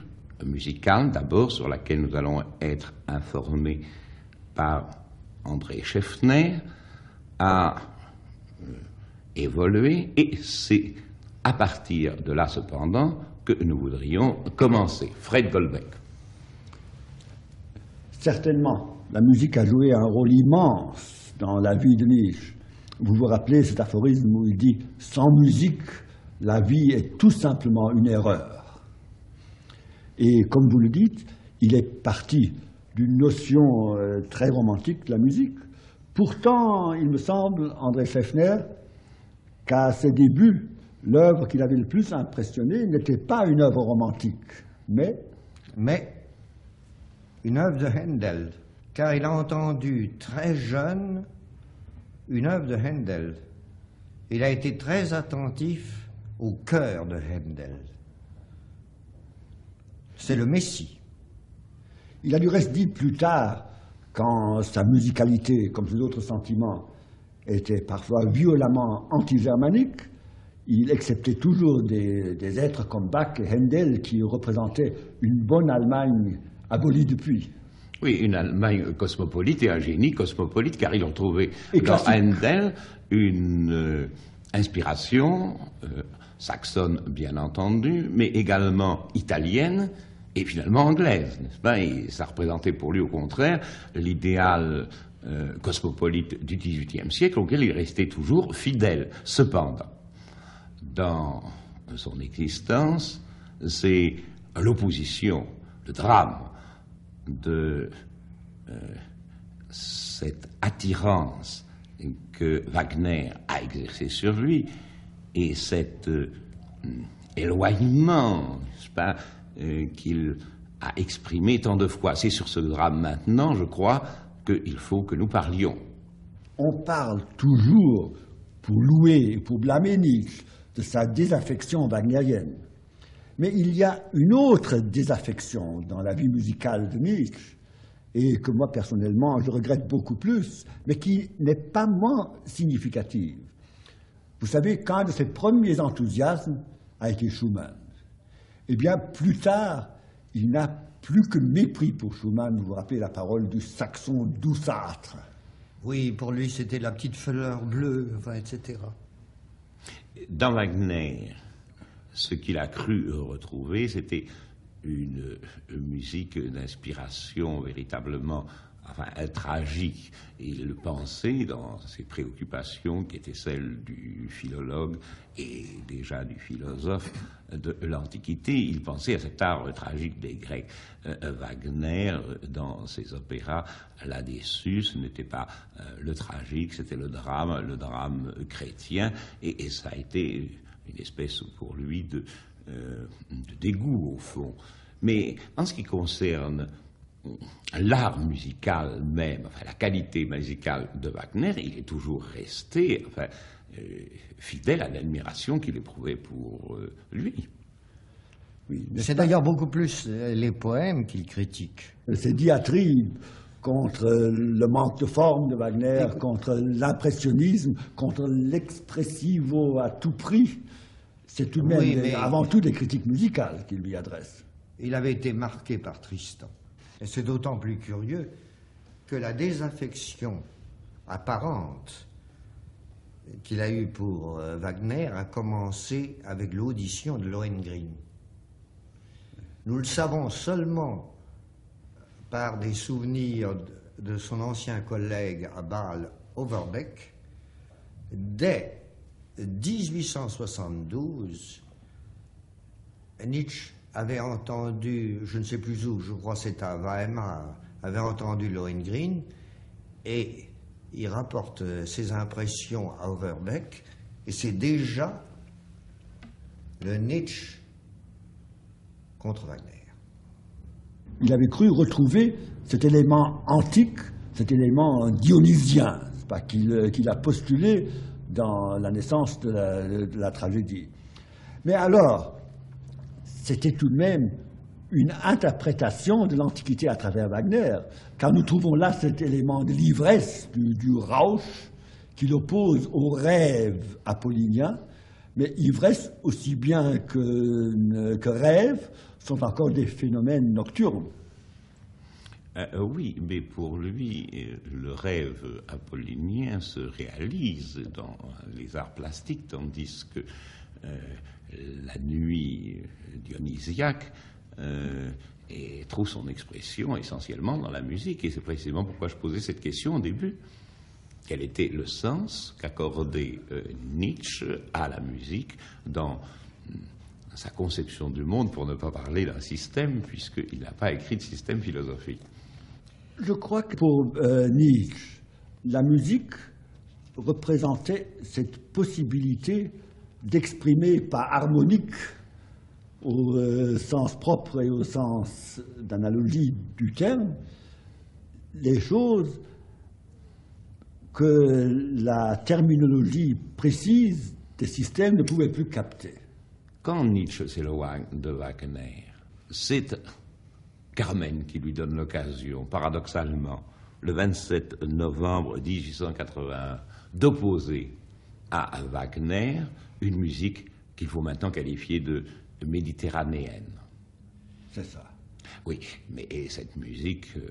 musicale, d'abord, sur laquelle nous allons être informés par André Scheffner, a évolué et c'est à partir de là, cependant, que nous voudrions commencer. Fred Goldbeck. Certainement, la musique a joué un rôle immense dans la vie de Nietzsche. Vous vous rappelez cet aphorisme où il dit Sans musique, la vie est tout simplement une erreur. Et comme vous le dites, il est parti d'une notion euh, très romantique de la musique. Pourtant, il me semble, André Scheffner, qu'à ses débuts, l'œuvre qui l'avait le plus impressionné n'était pas une œuvre romantique, mais... Mais une œuvre de Handel, car il a entendu très jeune une œuvre de Handel. Il a été très attentif au cœur de Handel. C'est le Messie. Il a du reste dit plus tard, quand sa musicalité, comme ses autres sentiments, était parfois violemment anti-germanique, il acceptait toujours des, êtres comme Bach et Händel qui représentaient une bonne Allemagne abolie depuis. Oui, une Allemagne cosmopolite et un génie cosmopolite, car ils ont trouvé dans Händel une euh, inspiration euh, saxonne, bien entendu, mais également italienne et finalement anglaise, n'est-ce pas Et ça représentait pour lui, au contraire, l'idéal euh, cosmopolite du XVIIIe siècle auquel il restait toujours fidèle. Cependant, dans son existence, c'est l'opposition, le drame de euh, cette attirance que Wagner a exercée sur lui et cet euh, éloignement, euh, qu'il a exprimé tant de fois. C'est sur ce drame maintenant, je crois, qu'il faut que nous parlions. On parle toujours pour louer et pour blâmer Nietzsche de sa désaffection wagnérienne. Mais il y a une autre désaffection dans la vie musicale de Nietzsche, et que moi personnellement je regrette beaucoup plus, mais qui n'est pas moins significative. Vous savez qu'un de ses premiers enthousiasmes a été Schumann. Eh bien, plus tard, il n'a plus que mépris pour Schumann, vous vous rappelez la parole du saxon douceâtre. Oui, pour lui, c'était la petite fleur bleue, etc dans Wagner, ce qu'il a cru retrouver, c'était une, musique d'inspiration véritablement enfin, tragique. Il le pensait dans ses préoccupations qui étaient celles du philologue et déjà du philosophe de l'Antiquité. Il pensait à cet art tragique des Grecs. Euh, Wagner, euh, dans ses opéras, là-dessus, ce n'était pas euh, le tragique, c'était le drame, le drame chrétien, et, ça a été une espèce pour lui de, de dégoût, au fond. Mais en ce qui concerne l'art musical même, enfin la qualité musicale de Wagner, il est toujours resté euh, fidèle à l'admiration qu'il éprouvait pour euh, lui. c'est d'ailleurs beaucoup plus euh, les poèmes qu'il critique. ses diatribes contre le manque de forme de Wagner, contre l'impressionnisme, contre l'expressivo à tout prix, c'est tout de même avant tout des critiques musicales qu'il lui adresse. Il avait été marqué par Tristan. Et c'est d'autant plus curieux que la désaffection apparente qu'il a eu pour euh, Wagner a commencé avec l'audition de Lohengrin. Nous le savons seulement par des souvenirs de son ancien collègue à Bâle, Overbeck. Dès 1872, Nietzsche avait entendu, je ne sais plus où, je crois c'est à Weimar, avait entendu Lohengrin et il rapporte euh, ses impressions à Overbeck, et c'est déjà le Nietzsche contre Wagner. Il avait cru retrouver cet élément antique, cet élément euh, dionysien, euh, qu'il a postulé dans la naissance de la tragédie. Mais alors, c'était tout de même une interprétation de l'Antiquité à travers Wagner, car nous trouvons là cet élément de l'ivresse, du, Rauch qui l'oppose au rêve apollinien, mais ivresse aussi bien que, que rêve sont encore des phénomènes nocturnes. Euh, euh, oui, mais pour lui, euh, le rêve apollinien se réalise dans les arts plastiques, tandis que la nuit dionysiaque euh, et trouve son expression essentiellement dans la musique. Et c'est précisément pourquoi je posais cette question au début. Quel était le sens qu'accordait euh, Nietzsche à la musique dans sa conception du monde, pour ne pas parler d'un système, puisqu'il n'a pas écrit de système philosophique Je crois que pour euh, Nietzsche, la musique représentait cette possibilité d'exprimer par harmonique au euh, sens propre et au sens d'analogie du terme, les choses que la terminologie précise des systèmes ne pouvait plus capter. Quand Nietzsche s'éloigne de Wagner, c'est Carmen qui lui donne l'occasion, paradoxalement, le 27 novembre 1881, d'opposer à Wagner une musique qu'il faut maintenant qualifier de méditerranéenne. C'est ça. Oui, mais cette musique, euh,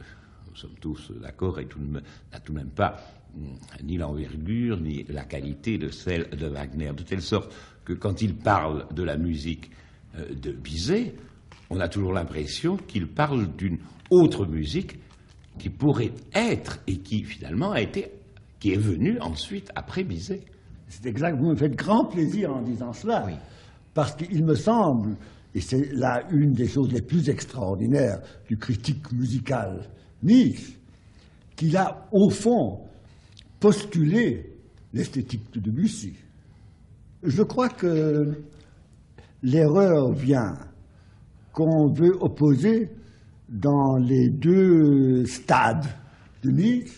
nous sommes tous d'accord, n'a tout de même pas mm, ni l'envergure, ni la qualité de celle de Wagner, de telle sorte que quand il parle de la musique euh, de Bizet, on a toujours l'impression qu'il parle d'une autre musique qui pourrait être et qui finalement a été, qui est venue ensuite après Bizet. C'est exact, vous me faites grand plaisir en disant cela. Oui. Parce qu'il me semble, et c'est là une des choses les plus extraordinaires du critique musical Nietzsche, qu'il a au fond postulé l'esthétique de Debussy. Je crois que l'erreur vient qu'on veut opposer dans les deux stades de Nietzsche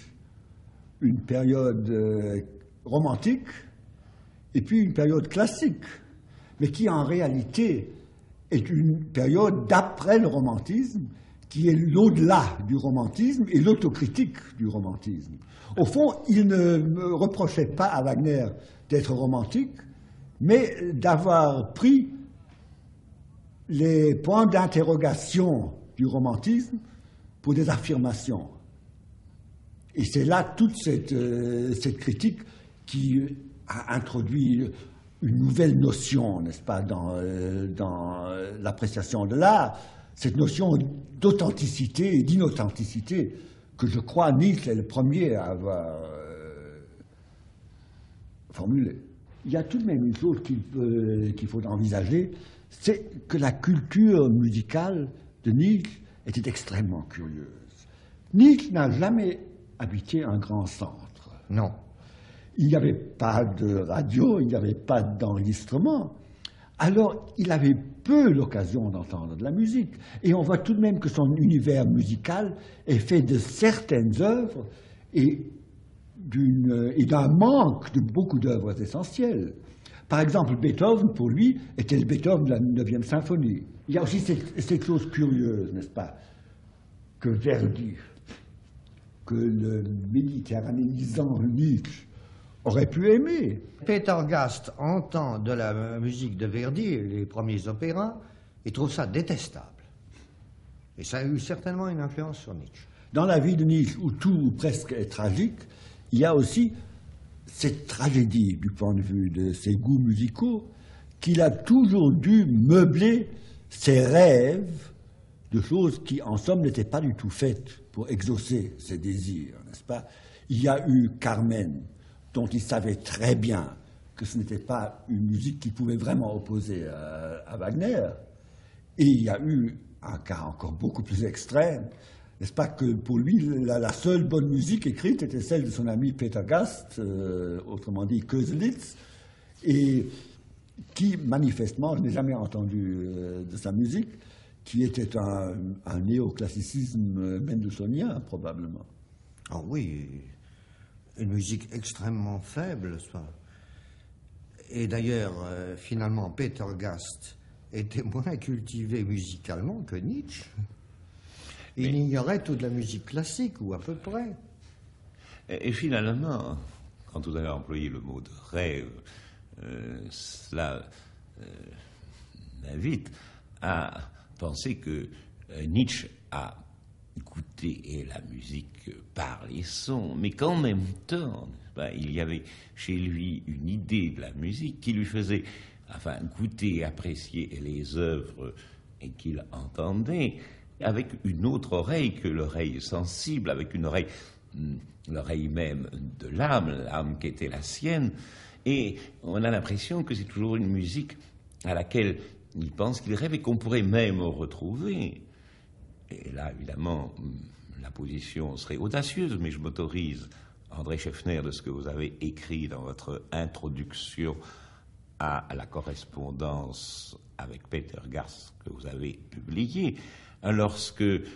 une période euh, romantique et puis une période classique mais qui en réalité est une période d'après le romantisme, qui est l'au-delà du romantisme et l'autocritique du romantisme. Au fond, il ne reprochait pas à Wagner d'être romantique, mais d'avoir pris les points d'interrogation du romantisme pour des affirmations. Et c'est là toute cette, euh, cette critique qui a introduit une nouvelle notion, n'est-ce pas, dans, euh, euh, l'appréciation de l'art, cette notion d'authenticité et d'inauthenticité que je crois Nietzsche est le premier à avoir euh, formulée. Il y a tout de même une chose qu'il faut envisager, c'est que la culture musicale de Nietzsche était extrêmement curieuse. Nietzsche n'a jamais habité un grand centre. Non. Il n'y avait pas de radio, il n'y avait pas d'enregistrement. Alors, il avait peu l'occasion d'entendre de la musique. Et on voit tout de même que son univers musical est fait de certaines œuvres et d'un manque de beaucoup d'œuvres essentielles. Par exemple, Beethoven, pour lui, était le Beethoven de la 9e symphonie. Il y a aussi cette, chose curieuse, n'est-ce pas, que Verdi, que le méditerranéisant Nietzsche aurait pu aimer. Peter Gast entend de la musique de Verdi, les premiers opéras, et trouve ça détestable. Et ça a eu certainement une influence sur Nietzsche. Dans la vie de Nietzsche, où tout presque est tragique, il y a aussi cette tragédie du point de vue de ses goûts musicaux qu'il a toujours dû meubler ses rêves de choses qui, en somme, n'étaient pas du tout faites pour exaucer ses désirs, n'est-ce pas Il y a eu Carmen, dont il savait très bien que ce n'était pas une musique qui pouvait vraiment opposer euh, à, Wagner. Et il y a eu un cas encore beaucoup plus extrême, n'est-ce pas, que pour lui, la, seule bonne musique écrite était celle de son ami Peter Gast, euh, autrement dit Köselitz, et qui, manifestement, je n'ai jamais entendu euh, de sa musique, qui était un, néoclassicisme mendelssohnien, probablement. Ah oui, une musique extrêmement faible. Et d'ailleurs, euh, finalement, Peter Gast était moins cultivé musicalement que Nietzsche. Il ignorait toute la musique classique, ou à peu près. Et, finalement, quand vous avez employé le mot de rêve, euh, cela euh, m'invite à penser que Nietzsche a Écouter la musique par les sons, mais quand même temps, il y avait chez lui une idée de la musique qui lui faisait enfin, goûter et apprécier les œuvres qu'il entendait avec une autre oreille que l'oreille sensible, avec une oreille, hmm, l'oreille même de l'âme, l'âme qui était la sienne. Et on a l'impression que c'est toujours une musique à laquelle il pense qu'il rêve et qu'on pourrait même retrouver et là évidemment la position serait audacieuse, mais je m'autorise, André Scheffner, de ce que vous avez écrit dans votre introduction à la correspondance avec Peter Gass que vous avez publiée, hein, lorsque euh,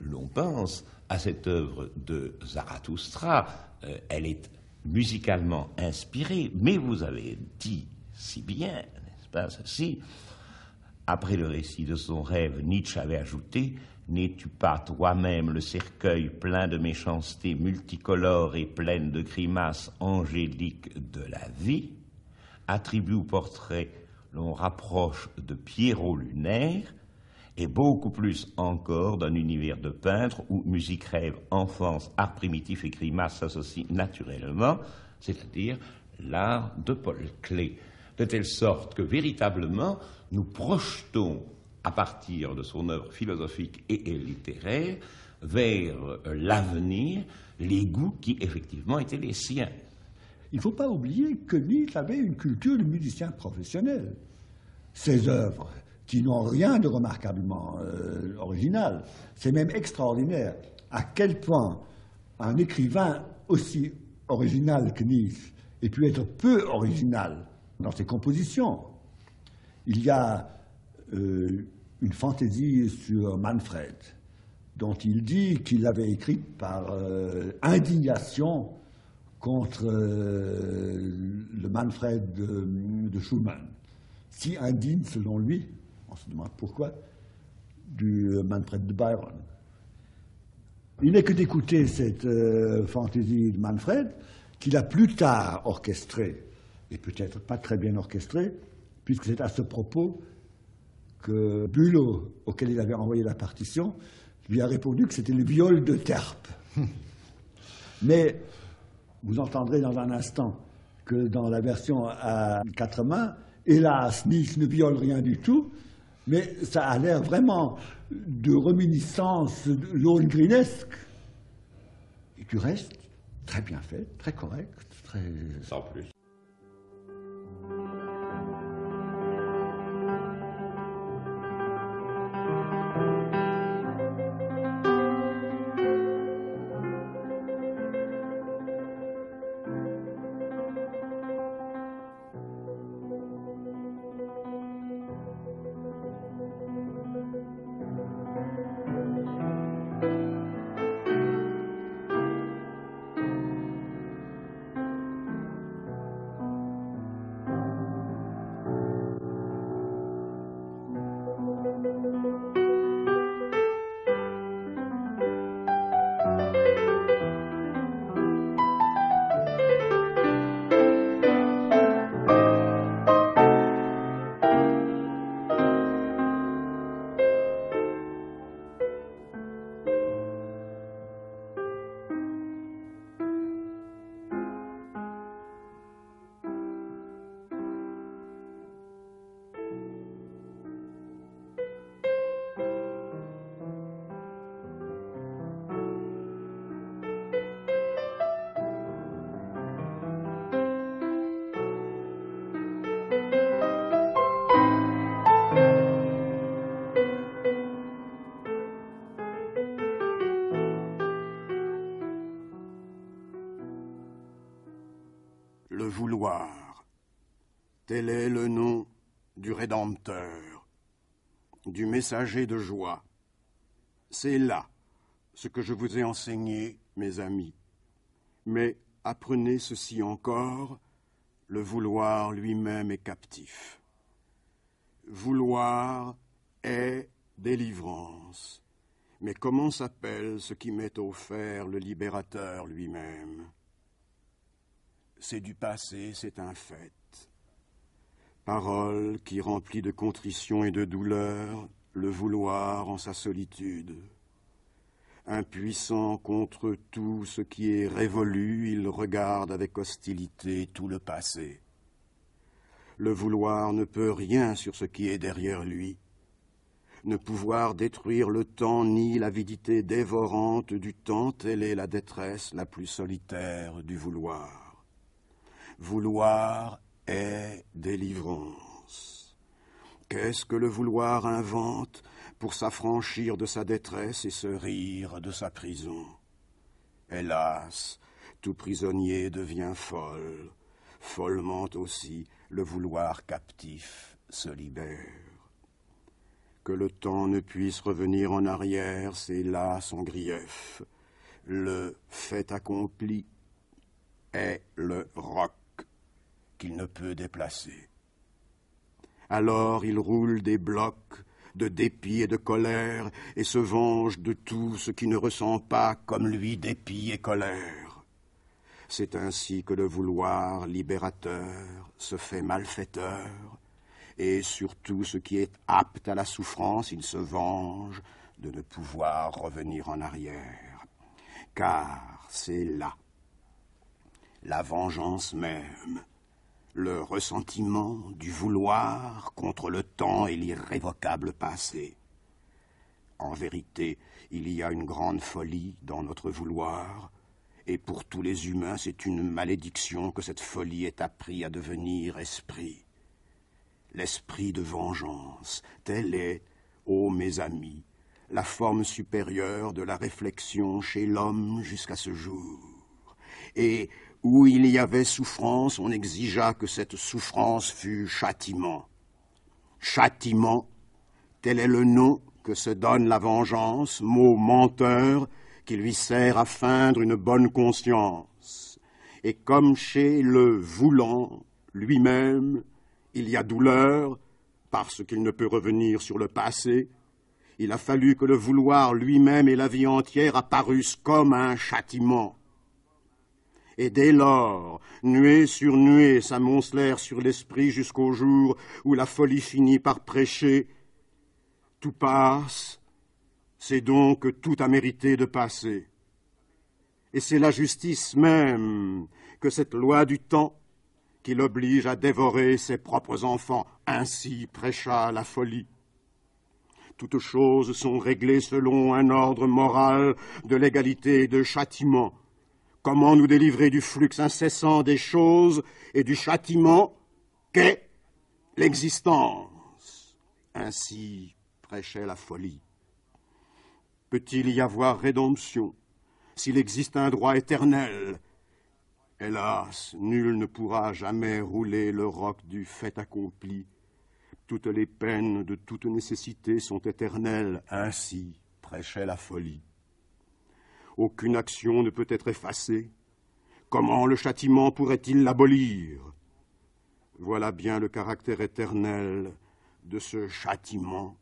l'on pense à cette œuvre de Zarathustra, euh, elle est musicalement inspirée, mais vous avez dit si bien, n'est-ce pas, ceci, après le récit de son rêve, Nietzsche avait ajouté N'es-tu pas toi-même le cercueil plein de méchanceté multicolore et pleine de grimaces angéliques de la vie Attribut au portrait, l'on rapproche de Pierrot lunaire et beaucoup plus encore d'un univers de peintre où musique, rêve, enfance, art primitif et grimaces s'associent naturellement, c'est-à-dire l'art de Paul Klee. De telle sorte que véritablement, nous projetons à partir de son œuvre philosophique et littéraire vers l'avenir les goûts qui effectivement étaient les siens. Il ne faut pas oublier que Nietzsche avait une culture de musicien professionnel. Ses œuvres, qui n'ont rien de remarquablement euh, original, c'est même extraordinaire à quel point un écrivain aussi original que Nietzsche ait pu être peu original dans ses compositions. Il y a euh, une fantaisie sur Manfred, dont il dit qu'il l'avait écrite par euh, indignation contre euh, le Manfred de, Schumann. Si indigne, selon lui, on se demande pourquoi, du Manfred de Byron. Il n'est que d'écouter cette fantaisie de Manfred, qu'il a plus tard orchestrée, et peut-être pas très bien orchestrée, puisque c'est à ce propos que Bulot, auquel il avait envoyé la partition, lui a répondu que c'était le viol de Terp. Mais vous entendrez dans un instant que dans la version à quatre mains, hélas, Nietzsche ne viole rien du tout, mais ça a l'air vraiment de reminiscence greenesque Et du reste, très bien fait, très correct, très... Sans plus. Tel est le nom du Rédempteur, du messager de joie. C'est là ce que je vous ai enseigné, mes amis. Mais apprenez ceci encore, le vouloir lui-même est captif. Vouloir est délivrance. Mais comment s'appelle ce qui au offert le libérateur lui-même C'est du passé, c'est un fait parole qui remplit de contrition et de douleur le vouloir en sa solitude. Impuissant contre tout ce qui est révolu, il regarde avec hostilité tout le passé. Le vouloir ne peut rien sur ce qui est derrière lui. Ne pouvoir détruire le temps ni l'avidité dévorante du temps, telle est la détresse la plus solitaire du vouloir. Vouloir est délivrance. Qu'est-ce que le vouloir invente pour s'affranchir de sa détresse et se rire de sa prison Hélas, tout prisonnier devient folle, follement aussi le vouloir captif se libère. Que le temps ne puisse revenir en arrière, c'est là son grief. Le fait accompli est le roc qu'il ne peut déplacer. Alors il roule des blocs de dépit et de colère et se venge de tout ce qui ne ressent pas comme lui dépit et colère. C'est ainsi que le vouloir libérateur se fait malfaiteur et sur tout ce qui est apte à la souffrance, il se venge de ne pouvoir revenir en arrière. Car c'est là la vengeance même le ressentiment du vouloir contre le temps et l'irrévocable passé. En vérité, il y a une grande folie dans notre vouloir, et pour tous les humains, c'est une malédiction que cette folie ait appris à devenir esprit. L'esprit de vengeance, tel est, ô mes amis, la forme supérieure de la réflexion chez l'homme jusqu'à ce jour. Et où il y avait souffrance, on exigea que cette souffrance fût châtiment. Châtiment, tel est le nom que se donne la vengeance, mot menteur qui lui sert à feindre une bonne conscience. Et comme chez le voulant lui-même, il y a douleur, parce qu'il ne peut revenir sur le passé, il a fallu que le vouloir lui-même et la vie entière apparussent comme un châtiment et dès lors, nuée sur nuée s'amoncelèrent sur l'esprit jusqu'au jour où la folie finit par prêcher Tout passe, c'est donc tout a mérité de passer. Et c'est la justice même que cette loi du temps qui l'oblige à dévorer ses propres enfants. Ainsi prêcha la folie. Toutes choses sont réglées selon un ordre moral de l'égalité et de châtiment. Comment nous délivrer du flux incessant des choses et du châtiment qu'est l'existence Ainsi prêchait la folie. Peut-il y avoir rédemption s'il existe un droit éternel Hélas, nul ne pourra jamais rouler le roc du fait accompli. Toutes les peines de toute nécessité sont éternelles. Ainsi prêchait la folie. Aucune action ne peut être effacée. Comment le châtiment pourrait-il l'abolir Voilà bien le caractère éternel de ce châtiment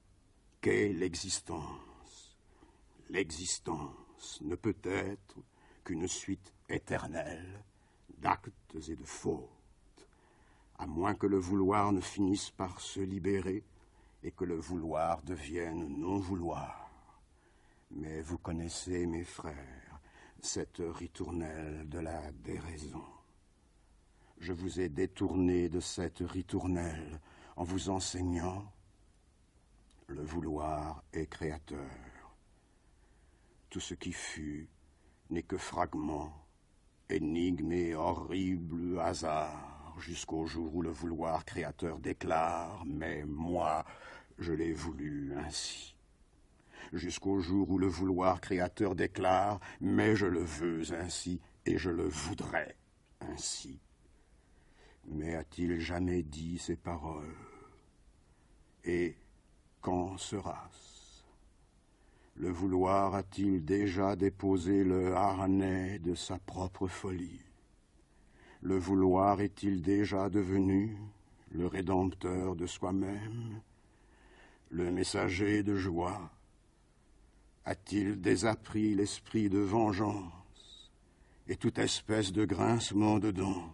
qu'est l'existence. L'existence ne peut être qu'une suite éternelle d'actes et de fautes, à moins que le vouloir ne finisse par se libérer et que le vouloir devienne non-vouloir. Mais vous connaissez, mes frères, cette ritournelle de la déraison. Je vous ai détourné de cette ritournelle en vous enseignant le vouloir est créateur. Tout ce qui fut n'est que fragment, énigme et horrible hasard, jusqu'au jour où le vouloir créateur déclare Mais moi, je l'ai voulu ainsi jusqu'au jour où le vouloir créateur déclare Mais je le veux ainsi et je le voudrais ainsi. Mais a-t-il jamais dit ces paroles Et quand sera-ce Le vouloir a-t-il déjà déposé le harnais de sa propre folie Le vouloir est-il déjà devenu le rédempteur de soi-même, le messager de joie a-t-il désappris l'esprit de vengeance et toute espèce de grincement de dents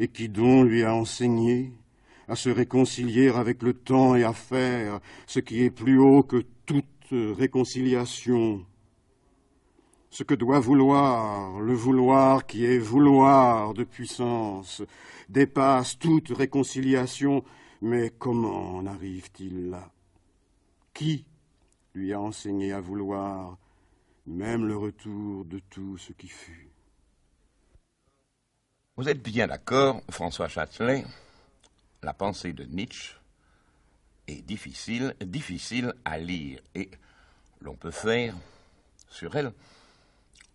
Et qui donc lui a enseigné à se réconcilier avec le temps et à faire ce qui est plus haut que toute réconciliation ce que doit vouloir, le vouloir qui est vouloir de puissance, dépasse toute réconciliation, mais comment en arrive-t-il là Qui lui a enseigné à vouloir même le retour de tout ce qui fut. Vous êtes bien d'accord, François Châtelet, la pensée de Nietzsche est difficile, difficile à lire, et l'on peut faire sur elle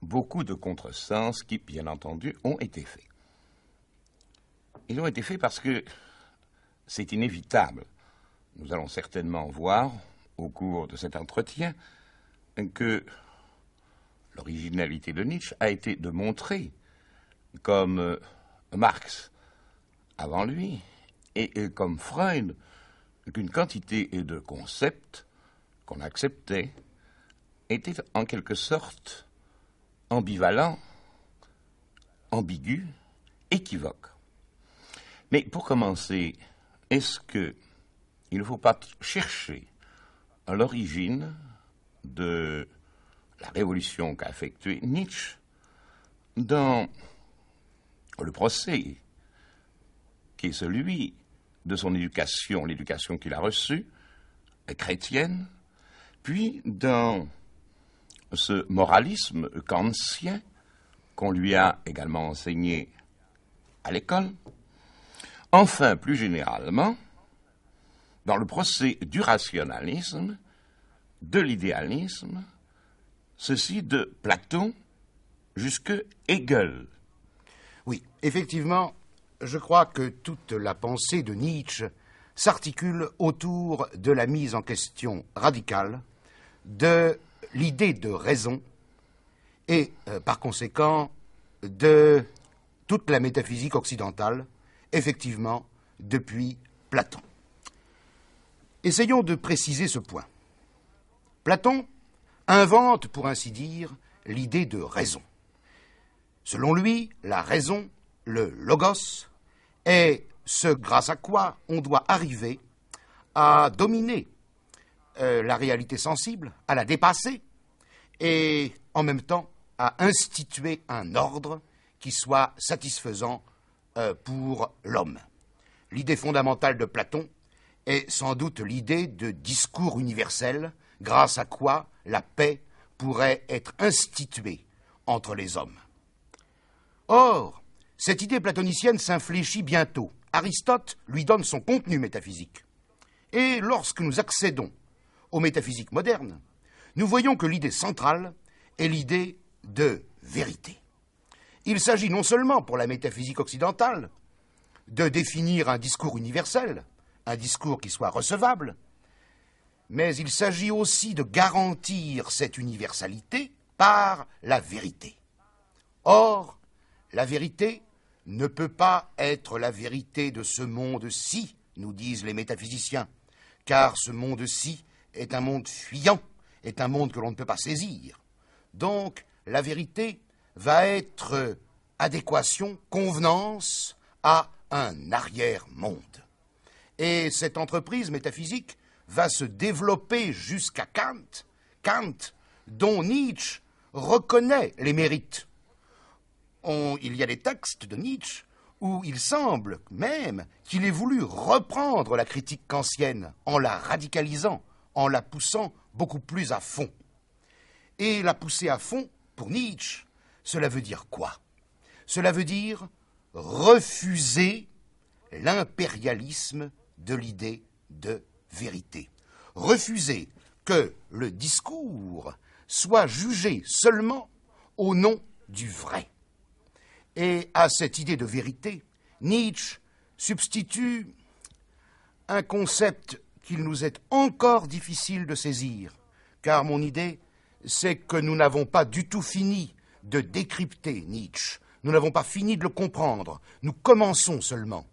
beaucoup de contresens qui, bien entendu, ont été faits. Ils ont été faits parce que c'est inévitable. Nous allons certainement voir, au cours de cet entretien que l'originalité de Nietzsche a été de montrer comme euh, Marx avant lui et comme Freud qu'une quantité de concepts qu'on acceptait était en quelque sorte ambivalent, ambigu, équivoque. Mais pour commencer, est-ce que il ne faut pas chercher à l'origine de la révolution qu'a effectuée Nietzsche dans le procès qui est celui de son éducation, l'éducation qu'il a reçue, chrétienne, puis dans ce moralisme kantien qu'on lui a également enseigné à l'école, enfin plus généralement, dans le procès du rationalisme, de l'idéalisme, ceci de Platon jusque Hegel. Oui, effectivement, je crois que toute la pensée de Nietzsche s'articule autour de la mise en question radicale de l'idée de raison et, euh, par conséquent, de toute la métaphysique occidentale, effectivement, depuis Platon. Essayons de préciser ce point. Platon invente, pour ainsi dire, l'idée de raison. Selon lui, la raison, le logos, est ce grâce à quoi on doit arriver à dominer euh, la réalité sensible, à la dépasser, et en même temps à instituer un ordre qui soit satisfaisant euh, pour l'homme. L'idée fondamentale de Platon est sans doute l'idée de discours universel grâce à quoi la paix pourrait être instituée entre les hommes. Or, cette idée platonicienne s'infléchit bientôt. Aristote lui donne son contenu métaphysique. Et lorsque nous accédons aux métaphysiques modernes, nous voyons que l'idée centrale est l'idée de vérité. Il s'agit non seulement pour la métaphysique occidentale de définir un discours universel, un discours qui soit recevable, mais il s'agit aussi de garantir cette universalité par la vérité. Or, la vérité ne peut pas être la vérité de ce monde-ci, nous disent les métaphysiciens, car ce monde-ci est un monde fuyant, est un monde que l'on ne peut pas saisir. Donc, la vérité va être adéquation, convenance à un arrière-monde. Et cette entreprise métaphysique va se développer jusqu'à Kant, Kant, dont Nietzsche reconnaît les mérites. il y a des textes de Nietzsche où il semble même qu'il ait voulu reprendre la critique kantienne en la radicalisant, en la poussant beaucoup plus à fond. Et la pousser à fond, pour Nietzsche, cela veut dire quoi Cela veut dire refuser l'impérialisme de l'idée de vérité. Refuser que le discours soit jugé seulement au nom du vrai. Et à cette idée de vérité, Nietzsche substitue un concept qu'il nous est encore difficile de saisir, car mon idée, c'est que nous n'avons pas du tout fini de décrypter Nietzsche, nous n'avons pas fini de le comprendre, nous commençons seulement.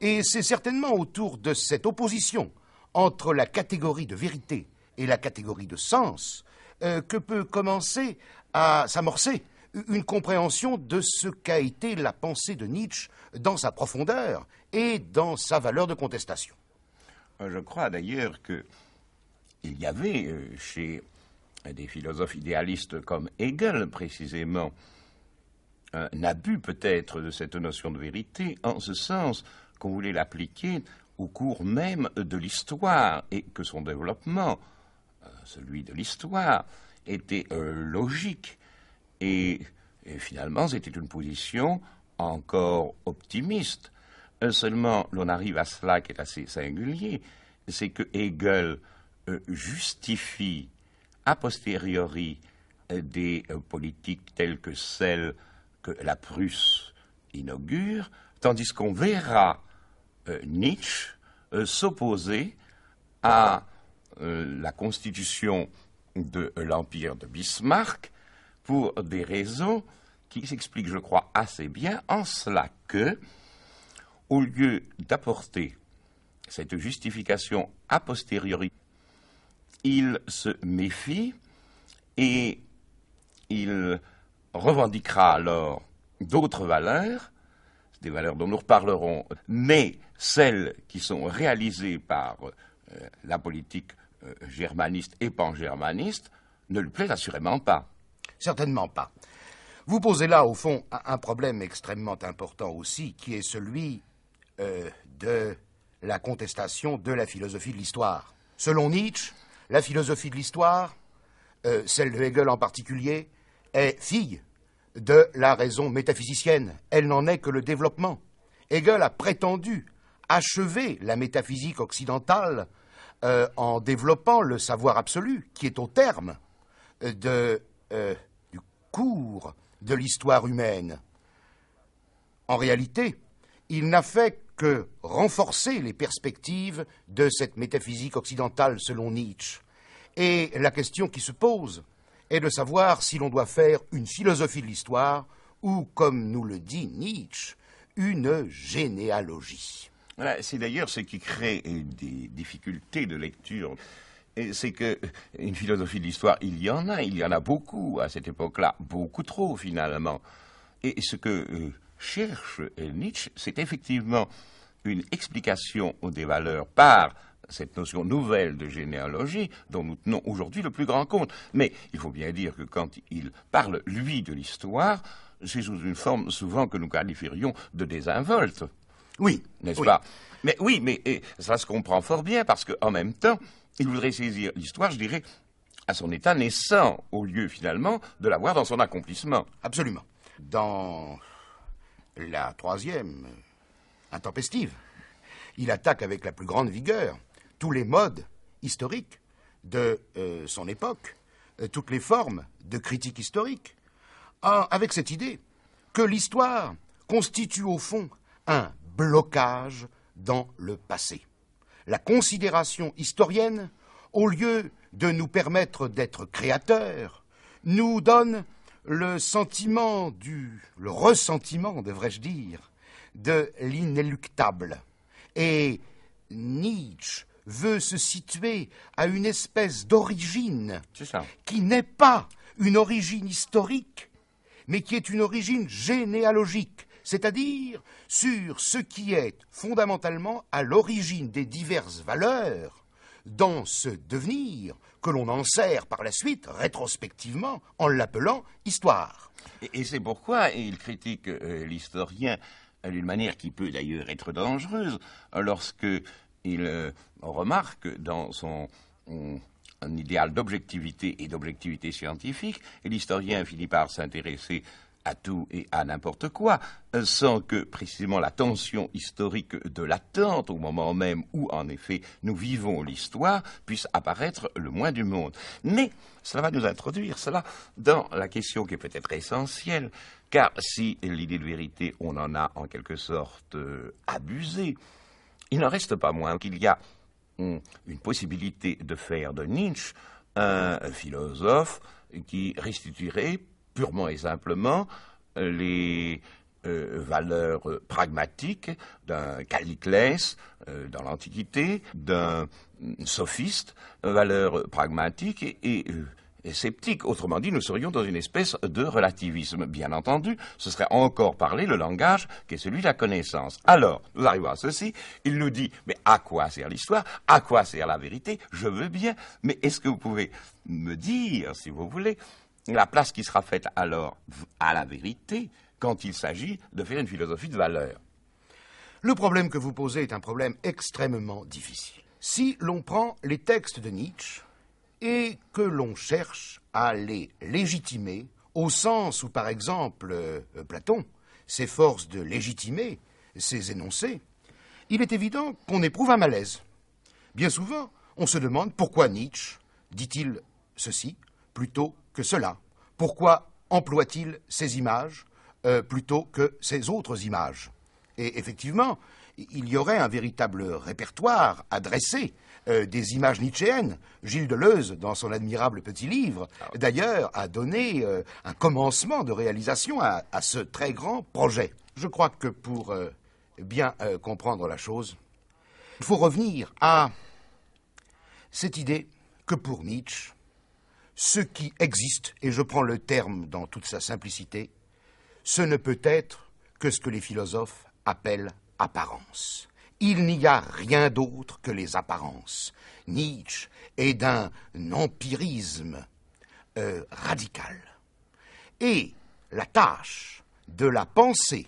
Et c'est certainement autour de cette opposition entre la catégorie de vérité et la catégorie de sens euh, que peut commencer à s'amorcer une compréhension de ce qu'a été la pensée de Nietzsche dans sa profondeur et dans sa valeur de contestation. Euh, je crois d'ailleurs que il y avait euh, chez des philosophes idéalistes comme Hegel précisément un abus peut-être de cette notion de vérité en ce sens qu'on voulait l'appliquer au cours même de l'histoire et que son développement, euh, celui de l'histoire, était euh, logique. Et, finalement, c'était une position encore optimiste. Euh, seulement, l'on arrive à cela qui est assez singulier, c'est que Hegel justifie a posteriori des politiques telles que celles que la Prusse inaugure, tandis qu'on verra euh, Nietzsche euh, s'opposait à euh, la constitution de l'empire de Bismarck pour des raisons qui s'expliquent, je crois, assez bien en cela que, au lieu d'apporter cette justification a posteriori, il se méfie et il revendiquera alors d'autres valeurs, des valeurs dont nous reparlerons, mais celles qui sont réalisées par euh, la politique euh, germaniste et pangermaniste ne lui plaisent assurément pas. Certainement pas. Vous posez là, au fond, un problème extrêmement important aussi, qui est celui euh, de la contestation de la philosophie de l'histoire. Selon Nietzsche, la philosophie de l'histoire, celle de Hegel en particulier, est fille de la raison métaphysicienne. Elle n'en est que le développement. Hegel a prétendu achever la métaphysique occidentale euh, en développant le savoir absolu, qui est au terme euh, euh, du cours de l'histoire humaine. En réalité, il n'a fait que renforcer les perspectives de cette métaphysique occidentale selon Nietzsche. Et la question qui se pose est de savoir si l'on doit faire une philosophie de l'histoire ou, comme nous le dit Nietzsche, une généalogie c'est d'ailleurs ce qui crée euh, des difficultés de lecture. C'est qu'une euh, philosophie de l'histoire, il y en a, il y en a beaucoup à cette époque-là, beaucoup trop finalement. Et ce que euh, cherche Nietzsche, c'est effectivement une explication des valeurs par cette notion nouvelle de généalogie dont nous tenons aujourd'hui le plus grand compte. Mais il faut bien dire que quand il parle, lui, de l'histoire, c'est sous une forme souvent que nous qualifierions de désinvolte. Oui. N'est-ce pas Mais oui, mais ça se comprend fort bien parce qu'en même temps, il voudrait saisir l'histoire, je dirais, à son état naissant, au lieu finalement de la voir dans son accomplissement. Absolument. Dans la troisième, intempestive, il attaque avec la plus grande vigueur tous les modes historiques de euh, son époque, euh, toutes les formes de critique historique, avec cette idée que l'histoire constitue au fond un blocage dans le passé. La considération historienne, au lieu de nous permettre d'être créateurs, nous donne le sentiment du, le ressentiment, devrais-je dire, de l'inéluctable. Et Nietzsche veut se situer à une espèce d'origine qui n'est pas une origine historique, mais qui est une origine généalogique, c'est-à-dire sur ce qui est fondamentalement à l'origine des diverses valeurs dans ce devenir que l'on en sert par la suite, rétrospectivement, en l'appelant histoire. Et, c'est pourquoi il critique euh, l'historien euh, d'une manière qui peut d'ailleurs être dangereuse, Lorsqu'il euh, remarque dans son idéal d'objectivité et d'objectivité scientifique, et l'historien finit par s'intéresser à tout et à n'importe quoi, euh, sans que précisément la tension historique de l'attente au moment même où, en effet, nous vivons l'histoire puisse apparaître le moins du monde. Mais cela va nous introduire, cela, dans la question qui est peut-être essentielle, car si l'idée de vérité, on en a en quelque sorte euh, abusé, il n'en reste pas moins qu'il y a hum, une possibilité de faire de Nietzsche un philosophe qui restituerait purement et simplement les euh, valeurs pragmatiques d'un Caliclès euh, dans l'Antiquité, d'un sophiste, valeurs pragmatiques euh, et, sceptiques. Autrement dit, nous serions dans une espèce de relativisme. Bien entendu, ce serait encore parler le langage qui est celui de la connaissance. Alors, nous arrivons à ceci. Il nous dit, mais à quoi sert l'histoire À quoi sert la vérité Je veux bien, mais est-ce que vous pouvez me dire, si vous voulez, la place qui sera faite alors à la vérité quand il s'agit de faire une philosophie de valeur. Le problème que vous posez est un problème extrêmement difficile. Si l'on prend les textes de Nietzsche et que l'on cherche à les légitimer, au sens où, par exemple, euh, Platon s'efforce de légitimer ses énoncés, il est évident qu'on éprouve un malaise. Bien souvent, on se demande pourquoi Nietzsche dit-il ceci plutôt que cela. Pourquoi emploie-t-il ces images euh, plutôt que ces autres images Et effectivement, il y aurait un véritable répertoire à dresser euh, des images nietzschéennes. Gilles Deleuze, dans son admirable petit livre, d'ailleurs, a donné euh, un commencement de réalisation à, ce très grand projet. Je crois que pour bien comprendre la chose, il faut revenir à cette idée que pour Nietzsche, ce qui existe, et je prends le terme dans toute sa simplicité, ce ne peut être que ce que les philosophes appellent apparence. Il n'y a rien d'autre que les apparences. Nietzsche est d'un empirisme euh, radical. Et la tâche de la pensée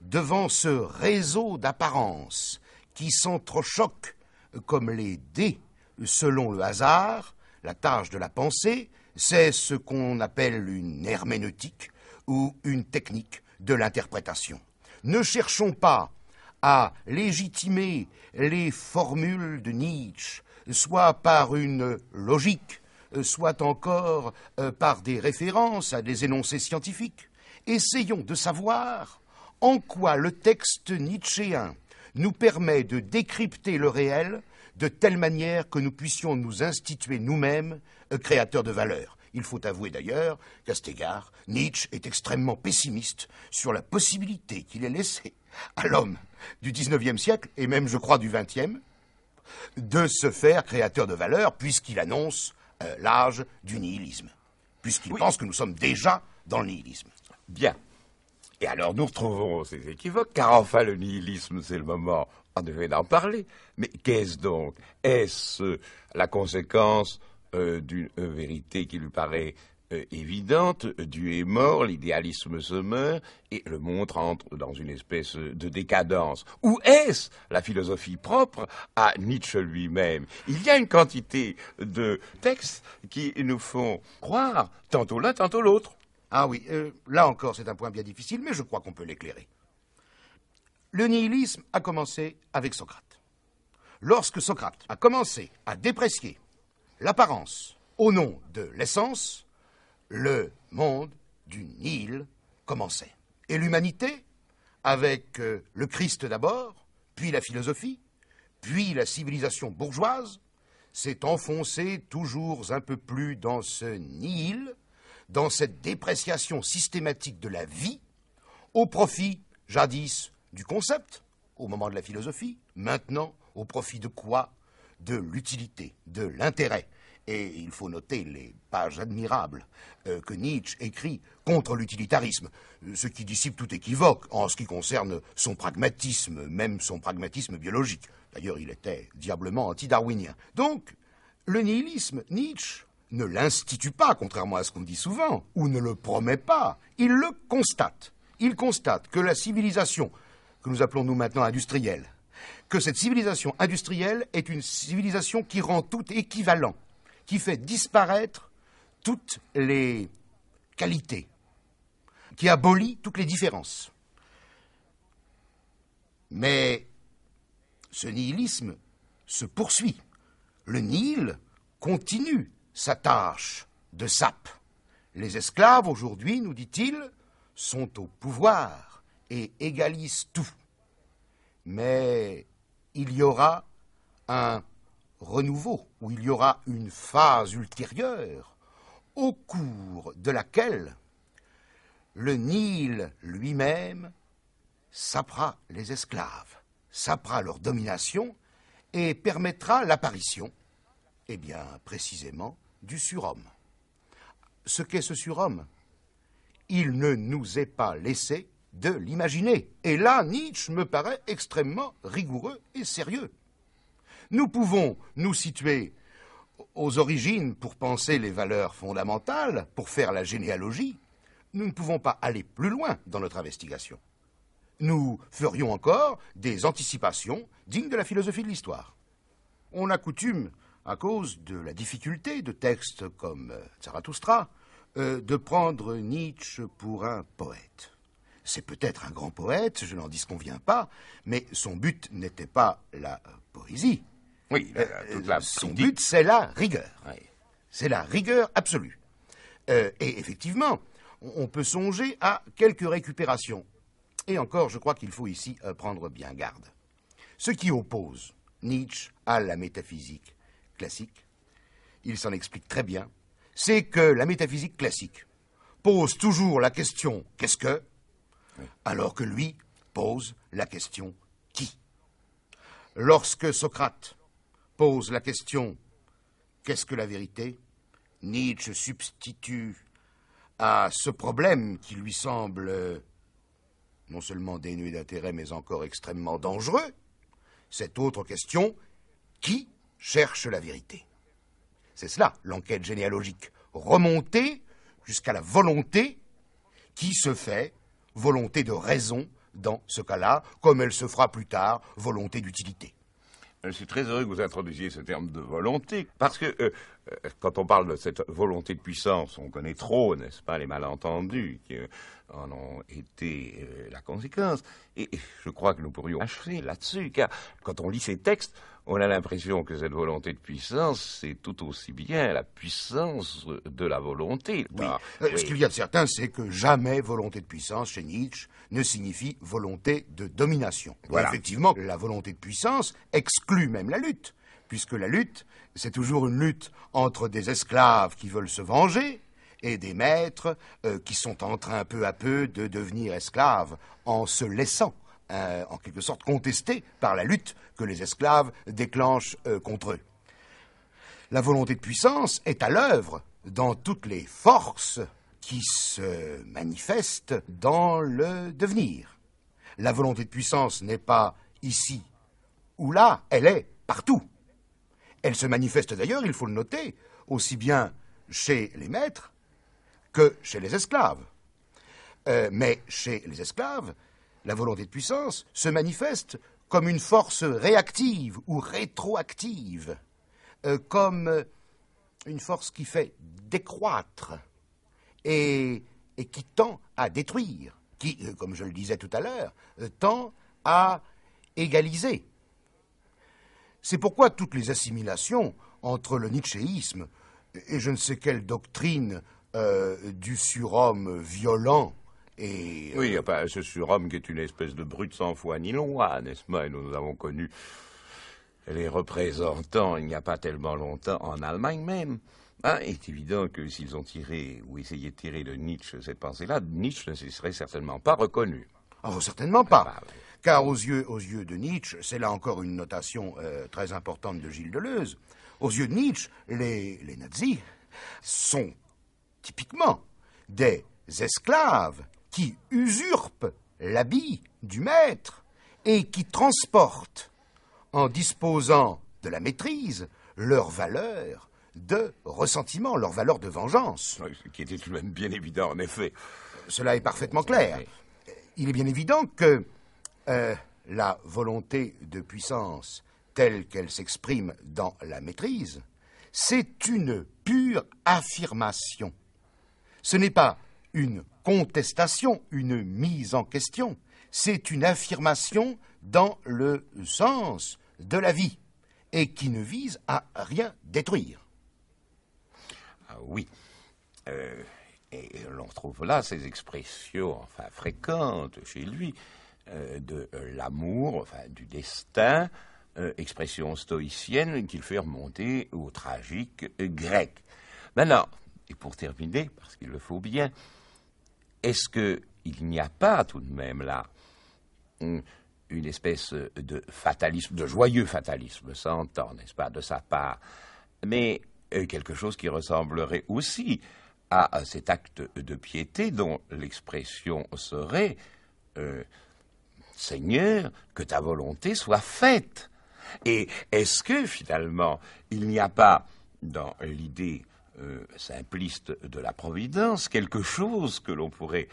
devant ce réseau d'apparences qui s'entrechoquent comme les dés selon le hasard la tâche de la pensée, c'est ce qu'on appelle une herméneutique ou une technique de l'interprétation. Ne cherchons pas à légitimer les formules de Nietzsche, soit par une logique, soit encore euh, par des références à des énoncés scientifiques. Essayons de savoir en quoi le texte nietzschéen nous permet de décrypter le réel de telle manière que nous puissions nous instituer nous-mêmes euh, créateurs de valeur. Il faut avouer d'ailleurs qu'à cet égard, Nietzsche est extrêmement pessimiste sur la possibilité qu'il ait laissée à l'homme du XIXe siècle, et même je crois du XXe, de se faire créateur de valeur, puisqu'il annonce euh, l'âge du nihilisme, puisqu'il pense que nous sommes déjà dans le nihilisme. Bien. Et alors nous retrouvons ces équivoques, car enfin le nihilisme, c'est le moment on devait en parler. Mais qu'est-ce donc Est-ce euh, la conséquence euh, d'une euh, vérité qui lui paraît évidente Dieu est mort, l'idéalisme se meurt, et le monde entre dans une espèce de décadence. Ou est-ce la philosophie propre à Nietzsche lui-même Il y a une quantité de textes qui nous font croire tantôt l'un, tantôt l'autre. Ah oui, là encore c'est un point bien difficile, mais je crois qu'on peut l'éclairer. Le nihilisme a commencé avec Socrate. Lorsque Socrate a commencé à déprécier l'apparence au nom de l'essence, le monde du Nil commençait. Et l'humanité, avec euh, le Christ d'abord, puis la philosophie, puis la civilisation bourgeoise, s'est enfoncée toujours un peu plus dans ce Nil, dans cette dépréciation systématique de la vie, au profit, jadis, du concept au moment de la philosophie, maintenant au profit de quoi De l'utilité, de l'intérêt. Et il faut noter les pages admirables euh, que Nietzsche écrit contre l'utilitarisme, euh, ce qui dissipe tout équivoque en ce qui concerne son pragmatisme, même son pragmatisme biologique. D'ailleurs, il était diablement anti-darwinien. Donc, le nihilisme, Nietzsche ne l'institue pas, contrairement à ce qu'on dit souvent, ou ne le promet pas. Il le constate. Il constate que la civilisation que nous appelons nous maintenant industriel, que cette civilisation industrielle est une civilisation qui rend tout équivalent, qui fait disparaître toutes les qualités, qui abolit toutes les différences. Mais ce nihilisme se poursuit. Le Nil continue sa tâche de sape. Les esclaves, aujourd'hui, nous dit-il, sont au pouvoir et égalise tout. Mais il y aura un renouveau, où il y aura une phase ultérieure, au cours de laquelle le Nil lui-même sapera les esclaves, sapera leur domination et permettra l'apparition, eh bien précisément, du surhomme. Ce qu'est ce surhomme Il ne nous est pas laissé de l'imaginer. Et là, Nietzsche me paraît extrêmement rigoureux et sérieux. Nous pouvons nous situer aux origines pour penser les valeurs fondamentales, pour faire la généalogie. Nous ne pouvons pas aller plus loin dans notre investigation. Nous ferions encore des anticipations dignes de la philosophie de l'histoire. On a coutume, à cause de la difficulté de textes comme euh, Zarathustra, euh, de prendre Nietzsche pour un poète. C'est peut-être un grand poète, je n'en disconviens pas, mais son but n'était pas la poésie. Oui, euh, la, son but, c'est la rigueur. C'est la rigueur absolue. Euh, et effectivement, on peut songer à quelques récupérations. Et encore, je crois qu'il faut ici euh, prendre bien garde. Ce qui oppose Nietzsche à la métaphysique classique, il s'en explique très bien, c'est que la métaphysique classique pose toujours la question qu'est-ce que alors que lui pose la question qui Lorsque Socrate pose la question qu'est-ce que la vérité Nietzsche substitue à ce problème qui lui semble euh, non seulement dénué d'intérêt, mais encore extrêmement dangereux, cette autre question, qui cherche la vérité C'est cela, l'enquête généalogique, remonter jusqu'à la volonté qui se fait volonté de raison dans ce cas-là, comme elle se fera plus tard, volonté d'utilité. Euh, je suis très heureux que vous introduisiez ce terme de volonté, parce que euh, euh, quand on parle de cette volonté de puissance, on connaît trop, n'est-ce pas, les malentendus. Qui, en ont été euh, la conséquence. Et, je crois que nous pourrions achever là-dessus, car quand on lit ces textes, on a l'impression que cette volonté de puissance, c'est tout aussi bien la puissance de la volonté. Ah, euh, ce qu'il y a de certain, c'est que jamais volonté de puissance chez Nietzsche ne signifie volonté de domination. Effectivement, la volonté de puissance exclut même la lutte, puisque la lutte, c'est toujours une lutte entre des esclaves qui veulent se venger et des maîtres euh, qui sont en train peu à peu de devenir esclaves en se laissant euh, en quelque sorte contester par la lutte que les esclaves déclenchent euh, contre eux. La volonté de puissance est à l'œuvre dans toutes les forces qui se manifestent dans le devenir. La volonté de puissance n'est pas ici ou là, elle est partout. Elle se manifeste d'ailleurs, il faut le noter, aussi bien chez les maîtres que chez les esclaves. Euh, mais chez les esclaves, la volonté de puissance se manifeste comme une force réactive ou rétroactive, euh, comme euh, une force qui fait décroître et, qui tend à détruire, qui, comme je le disais tout à l'heure, tend à égaliser. C'est pourquoi toutes les assimilations entre le nichéisme et je ne sais quelle doctrine euh, du surhomme violent et... Euh, oui, pas ce surhomme qui est une espèce de brute sans foi ni loi, n'est-ce pas Et nous avons connu les représentants il n'y a pas tellement longtemps en Allemagne même. Hein, il est évident que s'ils ont tiré ou essayé de tirer de Nietzsche cette pensée-là, Nietzsche ne s'y serait certainement pas reconnu. Ah, oh, certainement pas. Ah, bah Car aux yeux, aux yeux de Nietzsche, c'est là encore une notation euh, très importante de Gilles Deleuze, aux yeux de Nietzsche, les nazis sont typiquement des esclaves qui usurpent l'habit du maître et qui transportent, en disposant de la maîtrise, leur valeur de ressentiment, leur valeur de vengeance. qui était tout de même bien évident, en effet. Cela est parfaitement clair. Il est bien évident que euh, la volonté de puissance telle qu'elle s'exprime dans la maîtrise, c'est une pure affirmation ce n'est pas une contestation, une mise en question, c'est une affirmation dans le sens de la vie et qui ne vise à rien détruire. Ah oui. Euh, et l'on trouve là ces expressions enfin, fréquentes chez lui euh, de l'amour, du destin, euh, expression stoïcienne qu'il fait remonter au tragique grec. Maintenant, et pour terminer, parce qu'il le faut bien, est-ce qu'il n'y a pas tout de même là hum, une espèce de fatalisme, de joyeux fatalisme, ça entend, n'est-ce pas, de sa part, mais euh, quelque chose qui ressemblerait aussi à cet acte de piété dont l'expression serait euh, Seigneur, que ta volonté soit faite. Et est-ce que finalement, il n'y a pas dans l'idée euh, simpliste de la Providence, quelque chose que l'on pourrait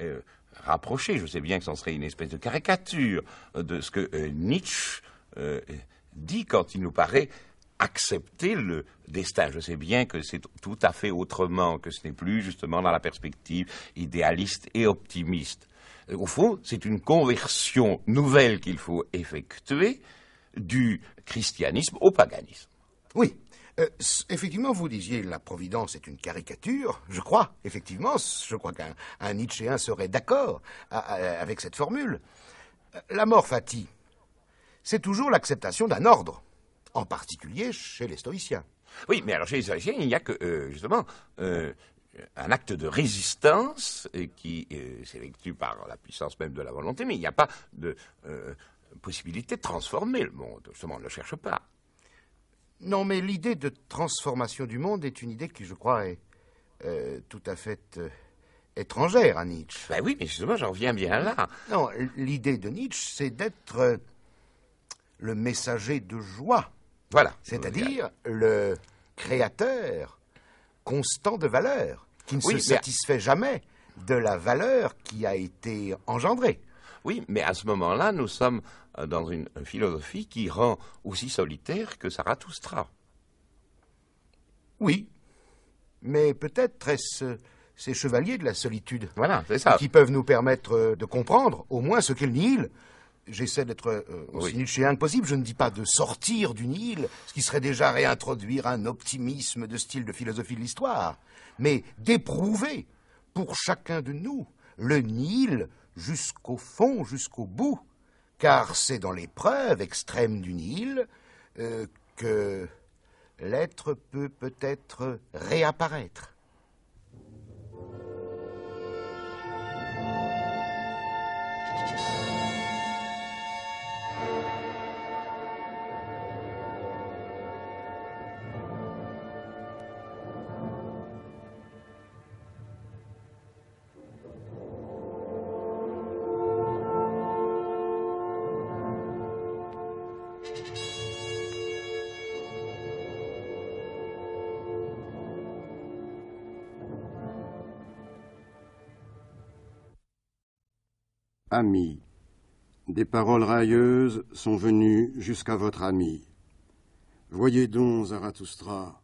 euh, rapprocher, je sais bien que ce serait une espèce de caricature euh, de ce que Nietzsche dit quand il nous paraît accepter le destin. Je sais bien que c'est tout à fait autrement, que ce n'est plus justement dans la perspective idéaliste et optimiste. Au fond, c'est une conversion nouvelle qu'il faut effectuer du christianisme au paganisme. Oui, euh, effectivement, vous disiez la Providence est une caricature. Je crois, effectivement, je crois qu'un Nietzschéen serait d'accord euh, euh, avec cette formule. La mort fatie, c'est toujours l'acceptation d'un ordre, en particulier chez les stoïciens. Oui, mais alors chez les stoïciens, il n'y a que, justement, un acte de résistance qui s'effectue par la puissance même de la volonté, mais il n'y a pas de possibilité de transformer le monde. Justement, on ne le cherche pas. Non, mais l'idée de transformation du monde est une idée qui, je crois, est euh, tout à fait euh, étrangère à Nietzsche. Ben oui, mais justement, j'en viens bien là. Non, l'idée de Nietzsche, c'est d'être euh, le messager de joie. Voilà. C'est-à-dire le créateur constant de valeur, qui ne se satisfait jamais de la valeur qui a été engendrée. Oui, mais à ce moment-là, nous sommes euh, dans une philosophie qui rend aussi solitaire que Zarathustra. Oui. Mais peut-être est-ce euh, ces chevaliers de la solitude voilà, ça. qui peuvent nous permettre euh, de comprendre au moins ce qu'est le Nil. J'essaie d'être aussi que possible. Je ne dis pas de sortir du Nil, ce qui serait déjà réintroduire un optimisme de style de philosophie de l'histoire, mais d'éprouver pour chacun de nous le Nil jusqu'au fond, jusqu'au bout, car c'est dans l'épreuve extrême du Nil euh, que l'être peut peut-être réapparaître. ami. Des paroles railleuses sont venues jusqu'à votre ami. Voyez donc, Zarathustra,